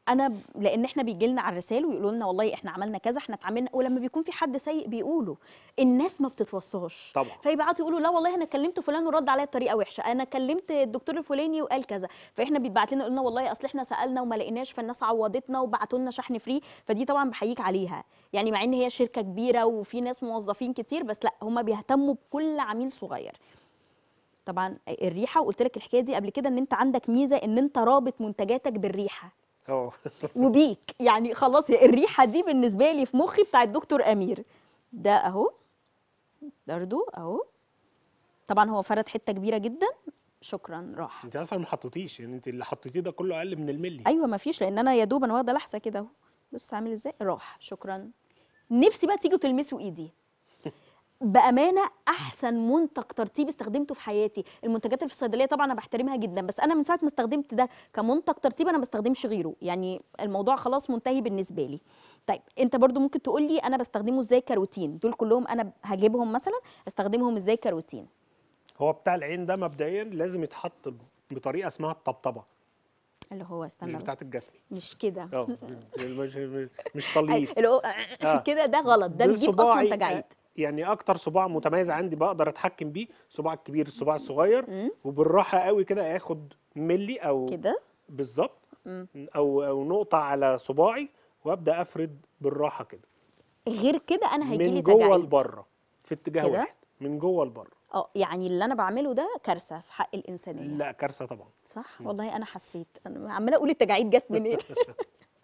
[SPEAKER 1] انا لان احنا بيجي لنا على الرسائل ويقولوا لنا والله احنا عملنا كذا احنا اتعاملنا ولما بيكون في حد سيء بيقوله الناس ما بتتوصاش طبعا فيبعتوا يقولوا لا والله انا كلمت فلان ورد عليا بطريقه وحشه انا كلمت الدكتور الفلاني وقال كذا فاحنا بيتبعت لنا قلنا والله اصل احنا سالنا وما لقيناش فالناس عوضتنا وبعتوا لنا شحن فري فدي طبعا بحييك عليها يعني مع ان هي شركه كبيره وفي ناس موظفين كتير بس لا هم بيهتموا بكل عميل صغير طبعا الريحه وقلت لك الحكايه دي قبل كده ان انت عندك ميزه ان انت رابط منتجاتك بالريحه وبيك يعني خلاص الريحه دي بالنسبه لي في مخي بتاع الدكتور امير ده اهو برضو اهو طبعا هو فرد حته كبيره جدا شكرا راح
[SPEAKER 2] انت اصلا ما حطيتيش يعني انت اللي حطيتيه ده كله اقل من الملي
[SPEAKER 1] ايوه ما فيش لان انا يا دوب انا واخده لحسه كده اهو بص عامل ازاي راح شكرا نفسي بقى تيجوا تلمسوا ايدي بامانه احسن منتج ترطيب استخدمته في حياتي المنتجات اللي في الصيدليه طبعا انا بحترمها جدا بس انا من ساعه ما استخدمت ده كمنتج ترطيب انا ما بستخدمش غيره يعني الموضوع خلاص منتهي بالنسبه لي طيب انت برضو ممكن تقول لي انا بستخدمه ازاي كروتين دول كلهم انا هجيبهم مثلا استخدمهم ازاي كروتين
[SPEAKER 2] هو بتاع العين ده مبدئيا لازم يتحط بطريقه اسمها الطبطبه
[SPEAKER 1] اللي هو استنى مش بتاعت الجسم مش كده اه
[SPEAKER 2] مش مش, اللي هو اه.
[SPEAKER 1] كده ده غلط ده بيجيب اصلا تجاعيد
[SPEAKER 2] يعني اكتر صباع متميز عندي بقدر اتحكم بيه الصباع الكبير الصباع الصغير وبالراحه قوي كده اخد ملي او كده بالظبط او او نقطه على صباعي وابدا افرد بالراحه كده
[SPEAKER 1] غير كده انا هيجي لي تجاعيد من جوه
[SPEAKER 2] لبره في اتجاه كده؟ واحد من جوه لبره
[SPEAKER 1] اه يعني اللي انا بعمله ده كارثه في حق الانسانيه
[SPEAKER 2] لا كارثه طبعا
[SPEAKER 1] صح والله انا حسيت انا عماله اقول التجاعيد جت منين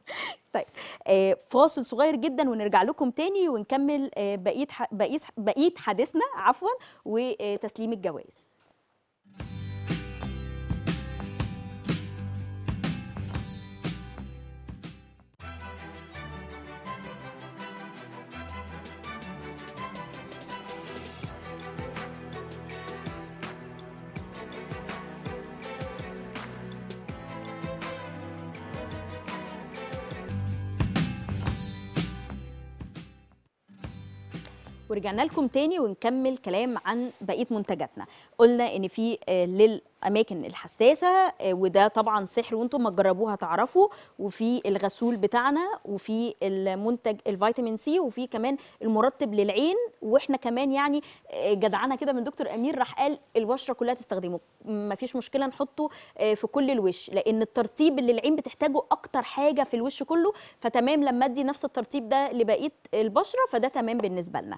[SPEAKER 1] طيب آه فاصل صغير جدا ونرجع لكم تاني ونكمل آه بقيه بقيه بقيه حديثنا عفوا وتسليم الجوائز ورجعنا لكم تاني ونكمل كلام عن بقيه منتجاتنا قلنا ان في آه، للاماكن الحساسه آه، وده طبعا سحر وانتم ما تجربوها تعرفوا وفي الغسول بتاعنا وفي المنتج الفيتامين سي وفي كمان المرطب للعين واحنا كمان يعني آه، جدعنا كده من دكتور امير راح قال البشره كلها تستخدمه ما فيش مشكله نحطه في كل الوش لان الترطيب اللي العين بتحتاجه اكتر حاجه في الوش كله فتمام لما ادي نفس الترطيب ده لبقيه البشره فده تمام بالنسبه لنا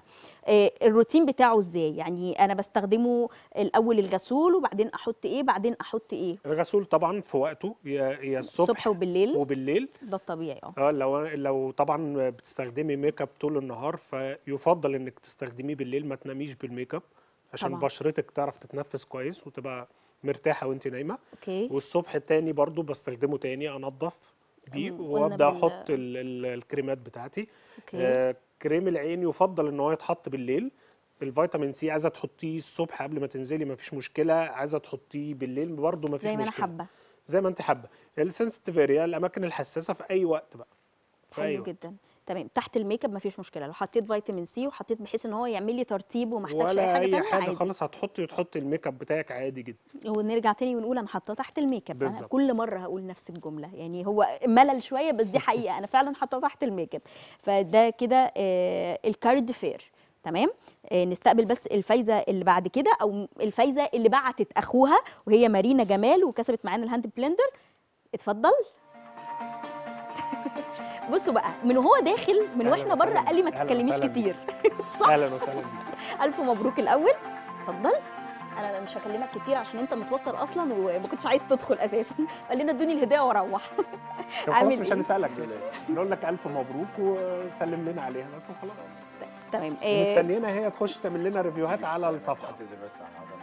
[SPEAKER 1] الروتين بتاعه ازاي يعني انا بستخدمه الاول الغسول وبعدين احط ايه بعدين احط ايه
[SPEAKER 2] الغسول طبعا في وقته يا الصبح الصبح وبالليل وبالليل ده الطبيعي اه اه لو لو طبعا بتستخدمي ميك اب طول النهار فيفضل انك تستخدميه بالليل ما تناميش بالميك اب عشان طبعا. بشرتك تعرف تتنفس كويس وتبقى مرتاحه وانت نايمه اوكي والصبح التاني برضو بستخدمه تاني انضف بيه وابدا احط الكريمات بتاعتي أوكي. آه كريم العين يفضل ان هو يتحط بالليل الفيتامين سي عايزه تحطيه الصبح قبل ما تنزلي مفيش مشكله عايزه تحطيه بالليل برضه مفيش فيش مشكله زي ما انا حابه زي ما انت حابه السنسيتيفيريا الاماكن الحساسه في اي وقت بقى حلو
[SPEAKER 1] جدا تمام تحت الميك اب مفيش مشكله لو حطيت فيتامين سي وحطيت بحيث ان هو يعمل لي ترطيب وما احتاجش اي حاجه ثانيه حاجه
[SPEAKER 2] خلاص هتحطي وتحطي الميك اب بتاعك عادي جدا
[SPEAKER 1] ونرجع تاني ونقول انا حاطاه تحت الميك اب انا كل مره هقول نفس الجمله يعني هو ملل شويه بس دي حقيقه انا فعلا حاطاه تحت الميك اب فده كده آه فير تمام آه، نستقبل بس الفايزه اللي بعد كده او الفايزه اللي بعتت اخوها وهي مارينا جمال وكسبت معانا الهاند بلندر اتفضل بصوا بقى من وهو داخل من واحنا بره قال لي ما تتكلميش كتير
[SPEAKER 2] اهلا وسهلا
[SPEAKER 1] الف مبروك الاول اتفضل انا مش هكلمك كتير عشان انت متوتر اصلا وما كنتش عايز تدخل اساسا قال لنا ادوني الهديه واروح
[SPEAKER 2] عامل مش إيه؟ هنسالك نقول لك الف مبروك وسلم لنا عليها بس وخلاص تمام إيه مستنينا هي تخش تعمل لنا ريفيوهات على الصفحه اعتذر بس عن عدم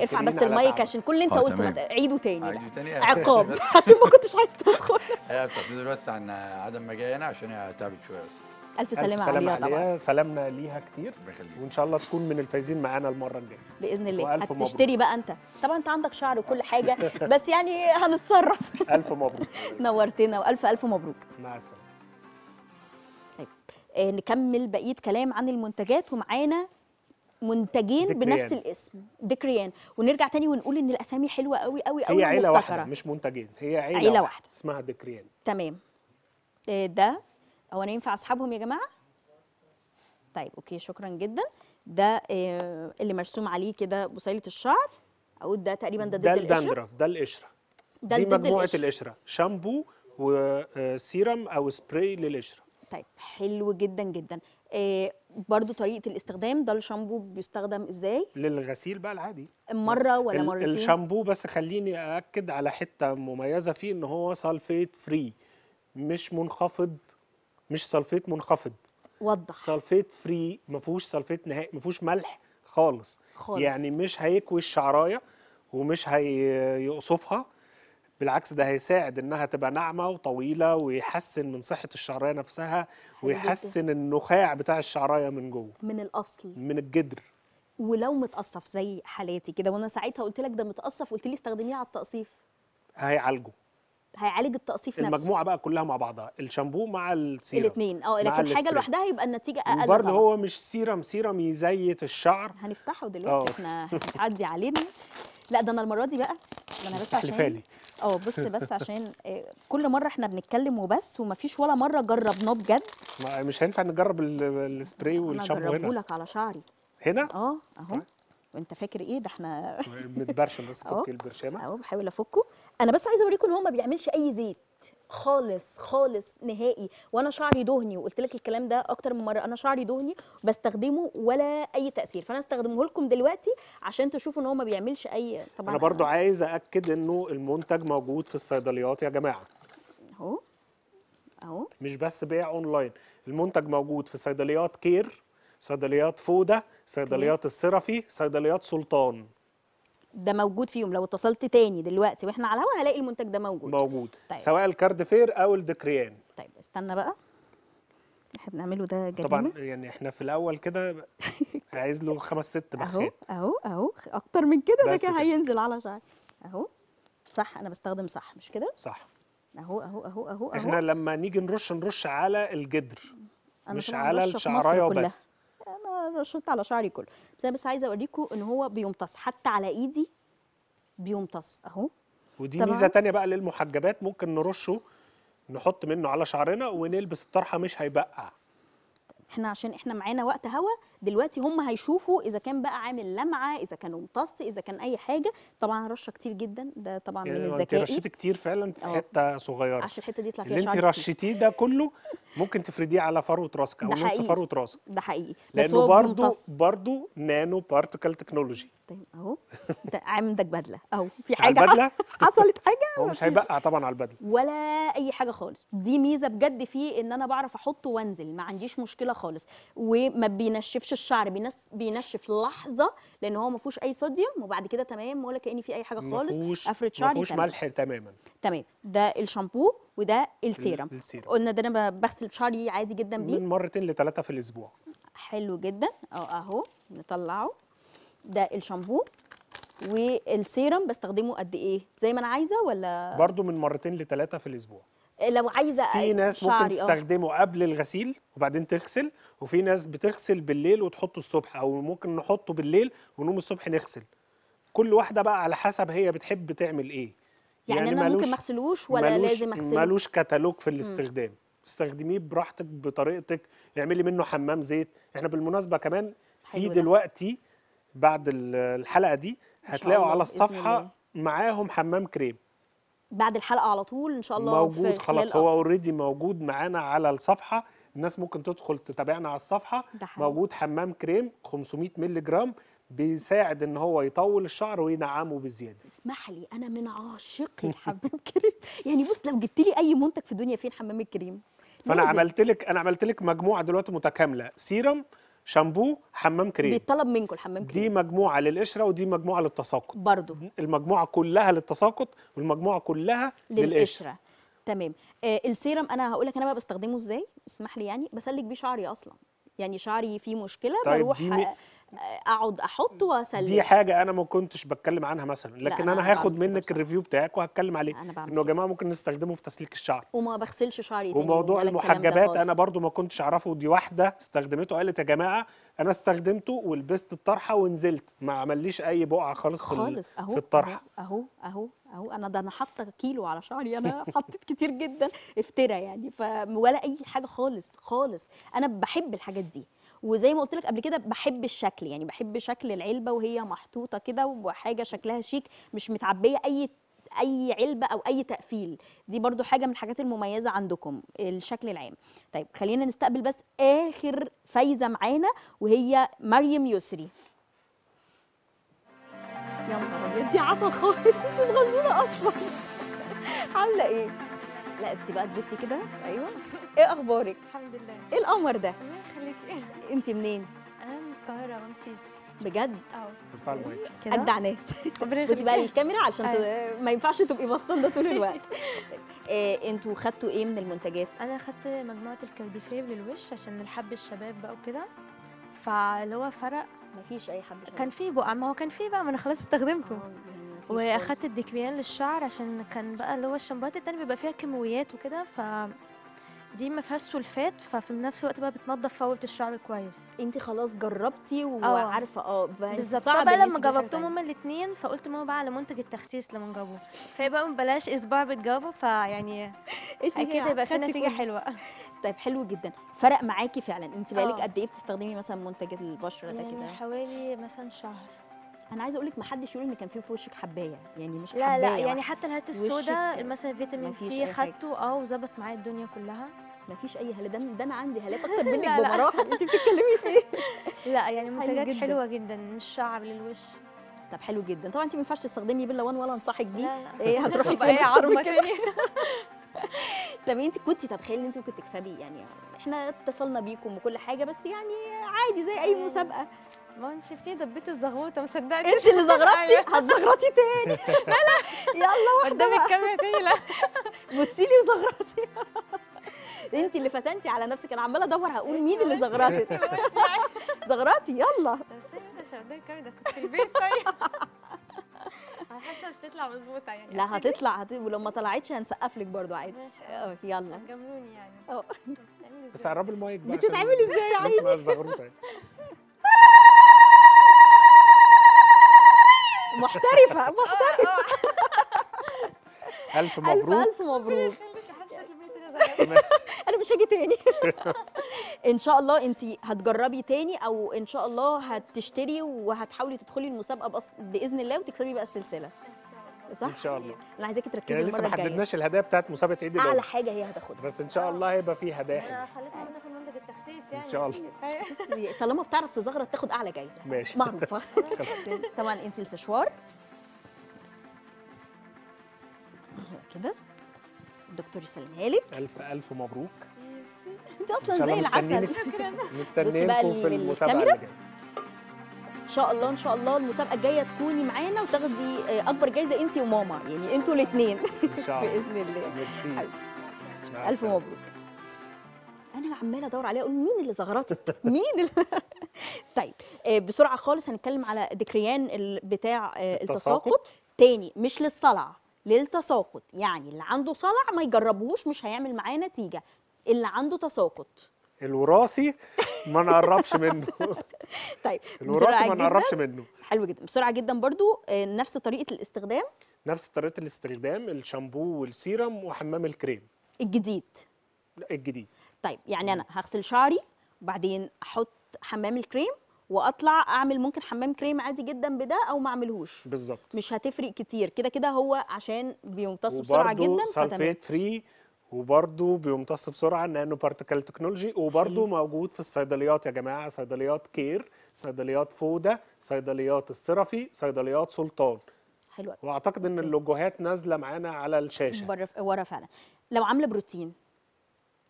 [SPEAKER 2] ارفع بس المايك عشان كل اللي انت آه، قلته
[SPEAKER 1] عيده تاني عيده تاني عقاب عشان ما كنتش عايز تدخل
[SPEAKER 2] هي بتعتذر بس عن عدم مجاي انا عشان هي تعبت شويه بس الف سلامه عليها, عليها طبعا سلامنا ليها كتير وان شاء الله تكون من الفايزين معانا المره الجايه
[SPEAKER 1] باذن الله هتشتري بقى انت طبعا انت عندك شعر وكل حاجه بس يعني هنتصرف
[SPEAKER 2] الف مبروك
[SPEAKER 1] نورتنا والف الف مبروك مع السلامه آه، نكمل بقيه كلام عن المنتجات ومعانا منتجين دكريان. بنفس الاسم ديكريان ونرجع تاني ونقول ان الاسامي حلوه قوي قوي قوي هي عيله واحده
[SPEAKER 2] مش منتجين هي عيله, عيلة واحدة. واحده اسمها ديكريان
[SPEAKER 1] تمام آه، ده هو انا ينفع اسحبهم يا جماعه طيب اوكي شكرا جدا ده آه، اللي مرسوم عليه كده بصيله الشعر او ده تقريبا ده ضد القشره
[SPEAKER 2] ده القشره ده دي مجموعه القشره شامبو وسيرم او سبراي للقشره
[SPEAKER 1] طيب حلو جدا جدا آه برضو طريقه الاستخدام ده الشامبو بيستخدم ازاي
[SPEAKER 2] للغسيل بقى العادي
[SPEAKER 1] مره ولا مرتين الشامبو
[SPEAKER 2] بس خليني ااكد على حته مميزه فيه ان هو سلفيت فري مش منخفض مش سلفيت منخفض وضح سلفيت فري ما فيهوش سلفيت نهائي ما فيهوش ملح خالص خالص يعني مش هيكوي الشعرايه ومش هيقصفها بالعكس ده هيساعد انها تبقى ناعمه وطويله ويحسن من صحه الشعرايه نفسها ويحسن النخاع بتاع الشعرايه من جوه
[SPEAKER 1] من الاصل
[SPEAKER 2] من الجدر
[SPEAKER 1] ولو متقصف زي حالاتي كده وانا ساعتها قلت لك ده متقصف قلت لي استخدميه على التقصيف هيعالجه هيعالج التقصيف نفسه المجموعه
[SPEAKER 2] بقى كلها مع بعضها الشامبو مع السيرم الاثنين اه لكن حاجه لوحدها
[SPEAKER 1] يبقى النتيجه اقل برضه هو
[SPEAKER 2] مش سيرم سيرم يزيت الشعر
[SPEAKER 1] هنفتحه دلوقتي اه. احنا هتعدي علينا لا ده انا المره دي بقى ده انا بس عشان
[SPEAKER 2] اه بص بس عشان
[SPEAKER 1] آه، كل مره احنا بنتكلم وبس ومفيش ولا مره جربناه بجد
[SPEAKER 2] مش هينفع نجرب السبراي والشامبو هنا انا على شعري هنا اه
[SPEAKER 1] اهو وانت طيب. فاكر ايه ده احنا
[SPEAKER 2] متبرشم بس فك البرشامه
[SPEAKER 1] اهو بحاول افكه انا بس عايزه اوريكم ان هو ما بيعملش اي زيت خالص خالص نهائي وانا شعري دهني وقلت لك الكلام ده اكتر من مره انا شعري دهني بستخدمه ولا اي تاثير فانا استخدمه لكم دلوقتي عشان تشوفوا ان هو ما بيعملش اي طبعا انا برضو
[SPEAKER 2] أنا... عايز اكد انه المنتج موجود في الصيدليات يا جماعه اهو اهو مش بس بيع اونلاين المنتج موجود في صيدليات كير صيدليات فوده صيدليات السرفي صيدليات سلطان
[SPEAKER 1] ده موجود فيهم لو اتصلت تاني دلوقتي واحنا على الهوا هلاقي المنتج ده موجود
[SPEAKER 2] موجود طيب. سواء الكارد فير او الدكريان طيب
[SPEAKER 1] استنى بقى احنا بنعمله ده جديد طبعا
[SPEAKER 2] يعني احنا في الاول كده عايز له خمس ست بخات اهو اهو اهو اكتر من كده ده كده
[SPEAKER 1] هينزل على شعر اهو صح انا بستخدم صح مش كده صح اهو اهو اهو اهو احنا
[SPEAKER 2] لما نيجي نرش نرش على الجدر مش على الشعرايه وبس
[SPEAKER 1] رشطت على شعري كله بس انا بس عايزه اوريكم ان هو بيمتص حتى على ايدي بيمتص
[SPEAKER 2] اهو ودي طبعا. ميزه تانية بقى للمحجبات ممكن نرشه نحط منه على شعرنا ونلبس الطرحه مش هيبقع
[SPEAKER 1] احنا عشان احنا معانا وقت هوا دلوقتي هم هيشوفوا اذا كان بقى عامل لمعه اذا كان ممتص اذا كان اي حاجه طبعا رشه كتير جدا ده طبعا من إيه، الذكاء انت رشيتي
[SPEAKER 2] كتير فعلا في أوه. حته صغيره عشان
[SPEAKER 1] الحته دي يطلع فيها اللي انت رشيتيه
[SPEAKER 2] ده كله ممكن تفرديه على فروه راسك او نص فروه راسك
[SPEAKER 1] ده حقيقي بس لانه برضه
[SPEAKER 2] برضه نانو بارتيكل تكنولوجي
[SPEAKER 1] طيب اهو عندك بدله اهو في حاجه بدله
[SPEAKER 2] حصلت حاجه هو مش هيبقع طبعا على البدله
[SPEAKER 1] ولا اي حاجه خالص دي ميزه بجد فيه ان انا بعرف احطه وانزل ما عنديش مشكله خالص خالص وما بينشفش الشعر بينس بينشف لحظه لان هو ما فيهوش اي صوديوم وبعد كده تمام ولا كان في اي حاجه خالص افرد شعري ما فيهوش ملح تماما تمام ده الشامبو وده السيرم قلنا ده انا بغسل شعري عادي جدا بيه من
[SPEAKER 2] مرتين لثلاثه في الاسبوع
[SPEAKER 1] حلو جدا اهو نطلعه ده الشامبو والسيرم بستخدمه قد ايه زي ما انا عايزه ولا
[SPEAKER 2] برضو من مرتين لثلاثه في الاسبوع
[SPEAKER 1] لو عايزه في ناس ممكن آه. تستخدمه
[SPEAKER 2] أوه. قبل الغسيل وبعدين تغسل وفي ناس بتغسل بالليل وتحطه الصبح او ممكن نحطه بالليل ونقوم الصبح نغسل كل واحده بقى على حسب هي بتحب تعمل ايه يعني, يعني انا ممكن ما
[SPEAKER 1] اغسلوش ولا لازم اغسله ملوش
[SPEAKER 2] كتالوج في الاستخدام م. استخدميه براحتك بطريقتك اعملي منه حمام زيت احنا بالمناسبه كمان في دلوقتي بعد الحلقه دي هتلاقوا على الصفحه معاهم حمام كريم
[SPEAKER 1] بعد الحلقه على طول ان شاء الله موجود خلاص هو
[SPEAKER 2] اوريدي موجود معانا على الصفحه الناس ممكن تدخل تتابعنا على الصفحه موجود حمام كريم 500 مللي جرام بيساعد ان هو يطول الشعر وينعمه بزياده
[SPEAKER 1] اسمح لي انا من عاشق
[SPEAKER 2] الحمام
[SPEAKER 1] كريم يعني بص لو جبت لي اي منتج في الدنيا فين حمام الكريم
[SPEAKER 2] فانا عملت لك انا عملت لك مجموعه دلوقتي متكامله سيرم شامبو حمام كريم بيطلب منكم الحمام كريم دي مجموعه للقشره ودي مجموعه للتساقط برضو المجموعه كلها للتساقط والمجموعه كلها للقشره,
[SPEAKER 1] تمام آه السيرم انا هقول لك انا بقى بستخدمه ازاي اسمح لي يعني بسلك بيه شعري اصلا يعني شعري فيه مشكله طيب بروح اقعد احط واسلم دي حاجه
[SPEAKER 2] انا ما كنتش بتكلم عنها مثلا لكن انا, أنا هاخد منك الريفيو بتاعك وهتكلم عليه انه يا جماعه ممكن نستخدمه في تسليك الشعر
[SPEAKER 1] وما بغسلش شعري تاني وموضوع المحجبات انا برضو
[SPEAKER 2] ما كنتش اعرفه دي واحده استخدمته قالت يا جماعه انا استخدمته ولبست الطرحه ونزلت ما عمليش اي بقعه خالص خالص في, أهو في الطرحه
[SPEAKER 1] اهو اهو اهو انا ده انا حاطه كيلو على شعري انا حطيت كتير جدا افترى يعني ف ولا اي حاجه خالص خالص انا بحب الحاجات دي وزي ما قلت لك قبل كده بحب الشكل يعني بحب شكل العلبه وهي محطوطه كده وحاجه شكلها شيك مش متعبيه اي اي علبه او اي تقفيل دي برضو حاجه من الحاجات المميزه عندكم الشكل العام طيب خلينا نستقبل بس اخر فايزه معانا وهي مريم يسري يا نهار ابيض دي عسل خالص انت صغنونه اصلا عامله ايه لا انت بقى تبصي كده ايوه ايه اخبارك
[SPEAKER 4] الحمد لله ايه القمر ده الله يخليكي
[SPEAKER 1] انت منين
[SPEAKER 4] انا من القاهره
[SPEAKER 1] رمسيس بجد اه اجدع ناس بصي بقى للكاميرا علشان أيوة. ما ينفعش تبقي بسطانه طول الوقت إيه انتوا خدتوا ايه من المنتجات انا خدت مجموعه الكارديفيه للوش عشان الحب الشباب بقى وكده فاللي هو فرق مفيش اي حب شباب كان
[SPEAKER 4] في بقع ما هو كان في بقى ما انا خلاص استخدمته آه، واخدت الديكبيان للشعر عشان كان بقى اللي هو الشامبوهات التانية بيبقى فيها كيماويات وكده ف دي ما فيهاش سلفات ففي نفس الوقت بقى بتنضف فورة الشعر كويس انت خلاص جربتي اه. وعارفه اه
[SPEAKER 1] بالظبط بقى لما جربتهم
[SPEAKER 4] هما الاثنين فقلت ماما بقى على منتج التخسيس لما نجربه فهي بقى بلاش اسبوع بتجربه فيعني اكيد هيبقى في نتيجه حلوه
[SPEAKER 1] طيب حلو جدا فرق معاكي فعلا انت بقالك اه. قد ايه بتستخدمي مثلا منتج البشره ده يعني كده يعني
[SPEAKER 4] حوالي مثلا شهر
[SPEAKER 1] انا عايزه اقول لك ما حدش يقول ان كان في في وشك حبايه يعني مش لا حبايه لا يعني حتى الهات السوداء مثلا فيتامين سي خدته اه وظبط معايا الدنيا كلها مفيش اي هلا ده انا عندي هالات اكتر منك بمراحل انت بتتكلمي في ايه لا يعني منتجات حلوه جدا من الشعر للوش طب حلو جدا طبعا انت ما ينفعش تستخدمي بلا وان ولا انصحك بيه ايه هتروحي في اي عرمه تاني طب انت كنت تتخيلي ان انت ممكن تكسبي يعني احنا اتصلنا بيكم وكل حاجه بس يعني عادي زي اي أيوة. مسابقه ما انت شفتيه دبيت الزغوطه ما صدقتيش انت اللي زغرطتي أيوة. هتزغرطي تاني
[SPEAKER 4] لا لا يلا واحده قدام الكاميرا تاني لا بصي لي وزغرطي
[SPEAKER 1] انت اللي فتنتي على نفسك انا عماله ادور هقول مين اللي زغرطت زغرطي يلا طب
[SPEAKER 4] استني بس عشان الكاميرا ده كنت في البيت طيب انا حاسه مش هتطلع مظبوطه
[SPEAKER 1] يعني لا هتطلع ولما طلعتش هنسقف لك برده عادي ماشي يلا جملوني يعني اه
[SPEAKER 2] بس قربي المايك بقى بتتعمل ازاي يا عيني محترفه آه، آه.
[SPEAKER 4] محترفه
[SPEAKER 2] الف مبروك الف
[SPEAKER 1] الف مبروك انا مش هاجي تاني ان شاء الله انت هتجربي تاني او ان شاء الله هتشتري وهتحاولي تدخلي المسابقه بأص... باذن الله وتكسبي بقى السلسله صح؟ ان شاء الله انا عايزاكي تركزي يعني المره الجايه لسه ما حددناش
[SPEAKER 2] الهدايا بتاعت مسابقه عيد اعلى حاجه هي هتاخدها بس ان شاء الله هيبقى في هدايا انا
[SPEAKER 1] خليتها تاخد كويس يعني ان شاء الله طالما بتعرف تزغرط تاخد اعلى جايزه ماشي معروفه طبعا انت السشوار كده الدكتور يسلمها لك الف الف مبروك انت اصلا زي العسل مستنيينكم في المسابقه ان شاء الله ان شاء الله المسابقه الجايه تكوني معانا وتاخدي آه، اكبر جايزه انت وماما يعني انتوا الاثنين
[SPEAKER 2] باذن
[SPEAKER 1] الله ميرسي الف مبروك انا عماله ادور عليها اقول مين اللي زغرطت مين اللي طيب آه، بسرعه خالص هنتكلم على ذكريان بتاع آه، التساقط تاني مش للصلع للتساقط يعني اللي عنده صلع ما يجربوش مش هيعمل معاه نتيجه اللي عنده تساقط
[SPEAKER 2] الوراثي ما نقربش منه
[SPEAKER 1] طيب الوراثي ما نقربش منه حلو جدا بسرعه جدا برضو آه، نفس طريقه الاستخدام
[SPEAKER 2] نفس طريقه الاستخدام الشامبو والسيرم وحمام الكريم الجديد لا الجديد
[SPEAKER 1] طيب يعني انا هغسل شعري وبعدين احط حمام الكريم واطلع اعمل ممكن حمام كريم عادي جدا بده او ما اعملهوش بالظبط مش هتفرق كتير كده كده هو عشان بيمتص بسرعه جدا سلفيت
[SPEAKER 2] فري وبرده بيمتص بسرعه نانو بارتيكل تكنولوجي وبرده موجود في الصيدليات يا جماعه صيدليات كير صيدليات فوده صيدليات السرفي صيدليات سلطان حلو واعتقد ان اللوجوهات نازله معانا على الشاشه
[SPEAKER 1] ورا فعلا لو عامله بروتين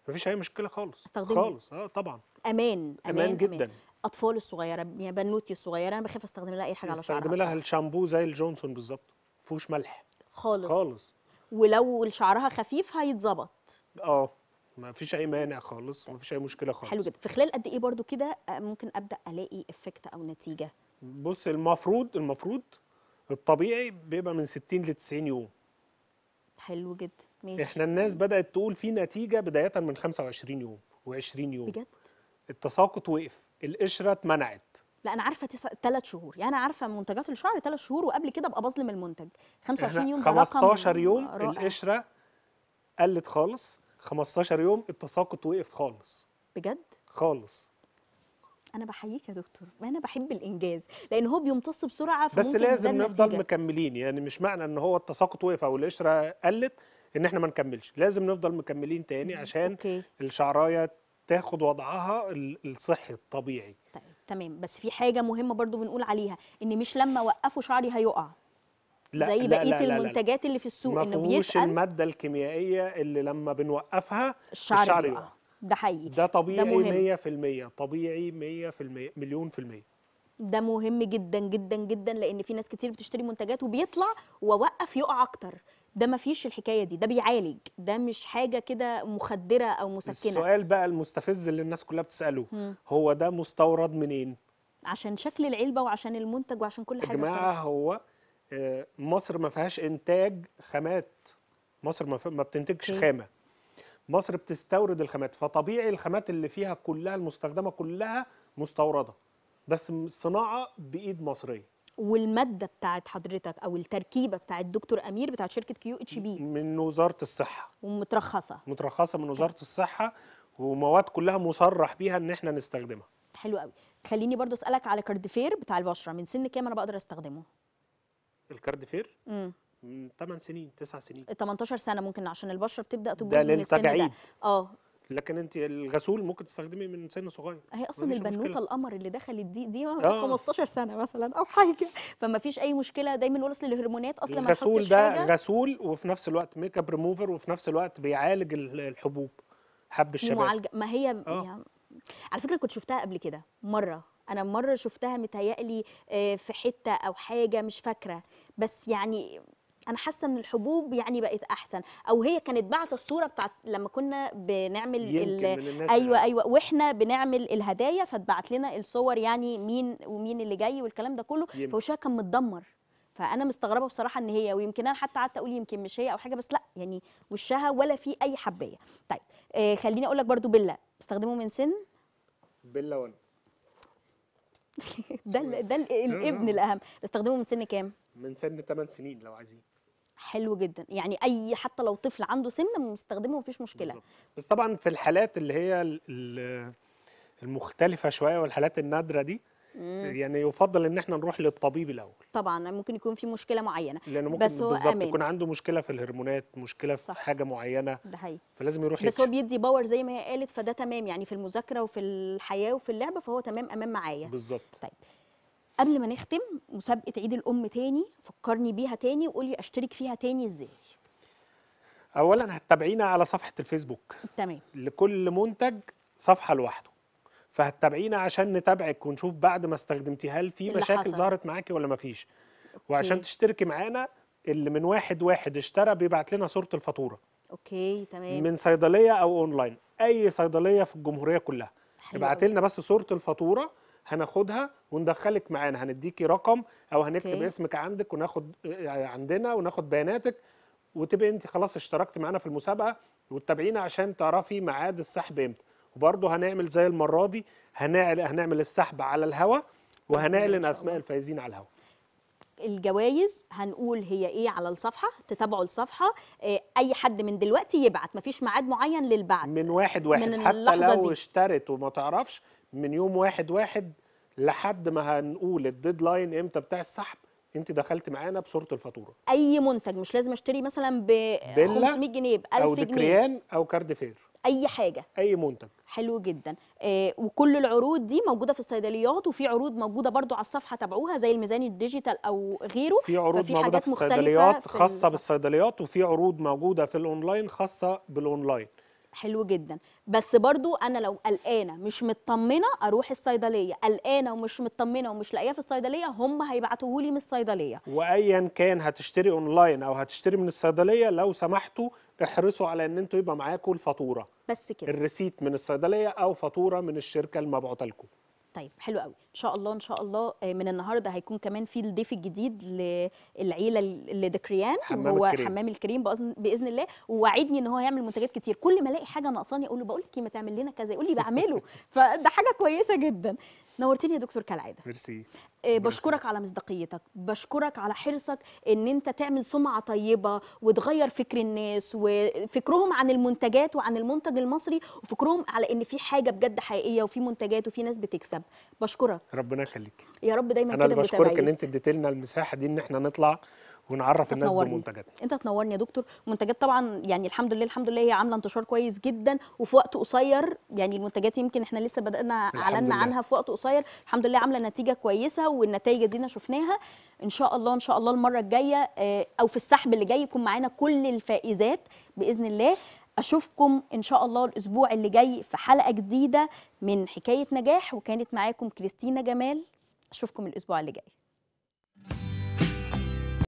[SPEAKER 2] مفيش اي مشكله خالص استخدمه خالص اه طبعا
[SPEAKER 1] امان امان, أمان جدا أمان. اطفال الصغيره يا بنوتي الصغيره انا بخاف استخدم لها اي حاجه على شعرها استخدم لها
[SPEAKER 2] الشامبو زي الجونسون بالظبط فيهوش ملح
[SPEAKER 1] خالص خالص ولو شعرها خفيف هيتظبط
[SPEAKER 2] اه ما فيش اي مانع خالص طيب. ما فيش اي مشكله خالص حلو جدا في خلال قد ايه برضو كده آه، ممكن ابدا الاقي افكت او نتيجه بص المفروض المفروض الطبيعي بيبقى من 60 ل 90 يوم
[SPEAKER 1] حلو جدا ماشي. احنا
[SPEAKER 2] الناس بدات تقول في نتيجه بدايه من 25 يوم و20 يوم بجد التساقط وقف القشره اتمنعت
[SPEAKER 1] لا انا عارفه تلات شهور يعني انا عارفه منتجات الشعر تلات شهور وقبل كده ابقى بظلم المنتج 25 يوم 15 يوم رائع.
[SPEAKER 2] القشره قلت خالص 15 يوم التساقط وقف خالص بجد خالص
[SPEAKER 1] انا بحييك يا دكتور انا بحب الانجاز لان هو بيمتص بسرعه بس لازم نفضل
[SPEAKER 2] مكملين يعني مش معنى ان هو التساقط وقف او القشره قلت ان احنا ما نكملش لازم نفضل مكملين تاني عشان أوكي. الشعرايه تاخد وضعها الصحي الطبيعي
[SPEAKER 1] طيب تمام بس في حاجه مهمه برضو بنقول عليها ان مش لما وقفوا شعري هيقع
[SPEAKER 2] لا زي بقيه لا لا المنتجات لا لا اللي في السوق انه بيتقل الماده الكيميائيه اللي لما بنوقفها الشعر, الشعر يقع ده حقيقي ده طبيعي ده 100% طبيعي 100% مليون في المية
[SPEAKER 1] ده مهم جدا جدا جدا لان في ناس كتير بتشتري منتجات وبيطلع ووقف يقع اكتر ده ما فيش الحكايه دي ده بيعالج ده مش حاجه كده مخدره او مسكنه السؤال
[SPEAKER 2] بقى المستفز اللي الناس كلها بتساله م. هو ده مستورد منين
[SPEAKER 1] عشان شكل العلبه وعشان المنتج وعشان كل حاجه يا جماعه
[SPEAKER 2] هو آه، مصر ما فيهاش انتاج خامات مصر ما, ما بتنتجش خامه مصر بتستورد الخامات فطبيعي الخامات اللي فيها كلها المستخدمه كلها مستورده بس الصناعه بايد مصريه
[SPEAKER 1] والماده بتاعت حضرتك او التركيبه بتاعت دكتور امير
[SPEAKER 2] بتاعت شركه كيو اتش بي من وزاره الصحه ومترخصه مترخصه من وزاره الصحه ومواد كلها مصرح بيها ان احنا نستخدمها حلو قوي خليني برضو اسالك على كاردفير
[SPEAKER 1] بتاع البشره من سن كام انا بقدر استخدمه
[SPEAKER 2] الكاردفير امم من 8 سنين 9 سنين
[SPEAKER 1] 18 سنه ممكن عشان البشره بتبدا تبوظ من السن ده اه
[SPEAKER 2] لكن انت الغسول ممكن تستخدمي من سن صغير
[SPEAKER 1] هي اصلا البنوته القمر اللي دخلت دي دي آه. 15 سنه مثلا او حاجه فما فيش اي مشكله دايما نقول اصل الهرمونات اصلا ما الغسول ده
[SPEAKER 2] غسول وفي نفس الوقت ميك اب ريموفر وفي نفس الوقت بيعالج الحبوب حب الشباب معالجه
[SPEAKER 1] ما هي آه. يعني على فكره كنت شفتها قبل كده مره انا مره شفتها متهيألي آه، في حته او حاجه مش فاكره بس يعني انا حاسه ان الحبوب يعني بقت احسن او هي كانت بعت الصوره بتاعت لما كنا بنعمل ال... ايوه يعني. ايوه واحنا بنعمل الهدايا فتبعت لنا الصور يعني مين ومين اللي جاي والكلام ده كله فوشها كان متدمر فانا مستغربه بصراحه ان هي ويمكن انا حتى قعدت اقول يمكن مش هي او حاجه بس لا يعني وشها ولا في اي حبيه طيب آه خليني اقول لك برده بيلا بستخدمه من سن بيلا وانا ده ده الابن الاهم بستخدمه من سن كام
[SPEAKER 2] من سن 8 سنين لو عايزين
[SPEAKER 1] حلو جدا يعني اي حتى لو طفل عنده سمنه مستخدمه مفيش مشكله بالزبط.
[SPEAKER 2] بس طبعا في الحالات اللي هي المختلفه شويه والحالات النادره دي مم. يعني يفضل ان احنا نروح للطبيب الاول
[SPEAKER 1] طبعا ممكن يكون في مشكله معينه لانه ممكن بس هو بالظبط يكون
[SPEAKER 2] عنده مشكله في الهرمونات مشكله في صح. حاجه معينه ده حقيقي فلازم يروح بس يكشف. هو
[SPEAKER 1] بيدي باور زي ما هي قالت فده تمام يعني في المذاكره وفي الحياه وفي اللعبه فهو تمام امام معايا
[SPEAKER 2] بالظبط طيب
[SPEAKER 1] قبل ما نختم مسابقه عيد الام تاني فكرني بيها تاني وقولي اشترك فيها تاني
[SPEAKER 2] ازاي اولا هتتابعينا على صفحه الفيسبوك تمام لكل منتج صفحه لوحده فهتتابعينا عشان نتابعك ونشوف بعد ما استخدمتيها هل في مشاكل حصل. ظهرت معاكي ولا ما فيش وعشان تشتركي معانا اللي من واحد واحد اشترى بيبعت لنا صوره الفاتوره
[SPEAKER 4] اوكي تمام من
[SPEAKER 2] صيدليه او اونلاين اي صيدليه في الجمهوريه كلها ابعت لنا بس صوره الفاتوره هناخدها وندخلك معانا هنديكي رقم او هنكتب okay. اسمك عندك وناخد يعني عندنا وناخد بياناتك وتبقي انت خلاص اشتركت معانا في المسابقه وتتابعينا عشان تعرفي ميعاد السحب امتى وبرده هنعمل زي المره دي هنعل هنعمل السحب على الهوا وهنعلن اسماء الفائزين على الهوا
[SPEAKER 1] الجوائز هنقول هي ايه على الصفحه تتابعوا الصفحه آه، اي حد من دلوقتي يبعت مفيش ميعاد معين للبعد
[SPEAKER 2] من واحد واحد من حتى لو دي. اشترت وما تعرفش من يوم واحد واحد لحد ما هنقول الديدلاين امتى بتاع السحب انت دخلت معانا بصوره الفاتوره
[SPEAKER 1] اي منتج مش لازم اشتري مثلا ب 500 جنيه ب 1000 جنيه او دكريان
[SPEAKER 2] او كارد فير
[SPEAKER 1] اي حاجه اي منتج حلو جدا آه وكل العروض دي موجوده في الصيدليات وفي عروض موجوده برضو على الصفحه تابعوها زي الميزان الديجيتال او غيره في عروض موجوده حاجات في الصيدليات خاصه في
[SPEAKER 2] بالصيدليات وفي عروض موجوده في الاونلاين خاصه بالاونلاين
[SPEAKER 1] حلو جدا بس برضو انا لو قلقانه مش مطمنه اروح الصيدليه قلقانه ومش مطمنه ومش لاقيه في الصيدليه هم هيبعتوه لي من الصيدليه
[SPEAKER 2] وايا كان هتشتري اونلاين او هتشتري من الصيدليه لو سمحتوا احرصوا على ان انتوا يبقى معاكم الفاتوره بس كده الريسيت من الصيدليه او فاتوره من الشركه المبعوثه لكم
[SPEAKER 1] طيب حلو قوي ان شاء الله ان شاء الله آه، من النهارده هيكون كمان في الضيف الجديد للعيله لدكريان وهو حمام الكريم باذن الله ووعدني ان هو هيعمل منتجات كتير كل ما الاقي حاجه ناقصاني اقول له بقول لك إيه، ما تعمل لنا كذا يقول لي بعمله فده حاجه كويسه جدا نورتني يا دكتور كالعاده ميرسي آه، بشكرك على مصداقيتك بشكرك على حرصك ان انت تعمل سمعه طيبه وتغير فكر الناس وفكرهم عن المنتجات وعن المنتج المصري وفكرهم على ان في حاجه بجد حقيقيه وفي منتجات وفي ناس بتكسب بشكرك
[SPEAKER 2] ربنا يخليك
[SPEAKER 1] يا رب دايما كده انا بشكرك ان انت
[SPEAKER 2] اديتي لنا المساحه دي ان احنا نطلع ونعرف الناس بمنتجاتنا
[SPEAKER 1] انت تنورني يا دكتور منتجات طبعا يعني الحمد لله الحمد لله هي عامله انتشار كويس جدا وفي وقت قصير يعني المنتجات يمكن احنا لسه بدانا اعلنا عنها في وقت قصير الحمد لله عامله نتيجه كويسه والنتائج دينا شفناها ان شاء الله ان شاء الله المره الجايه آه، او في السحب اللي جاي يكون معانا كل الفائزات باذن الله اشوفكم ان شاء الله الاسبوع اللي جاي في حلقه جديده من حكايه نجاح وكانت معاكم كريستينا جمال اشوفكم الاسبوع اللي جاي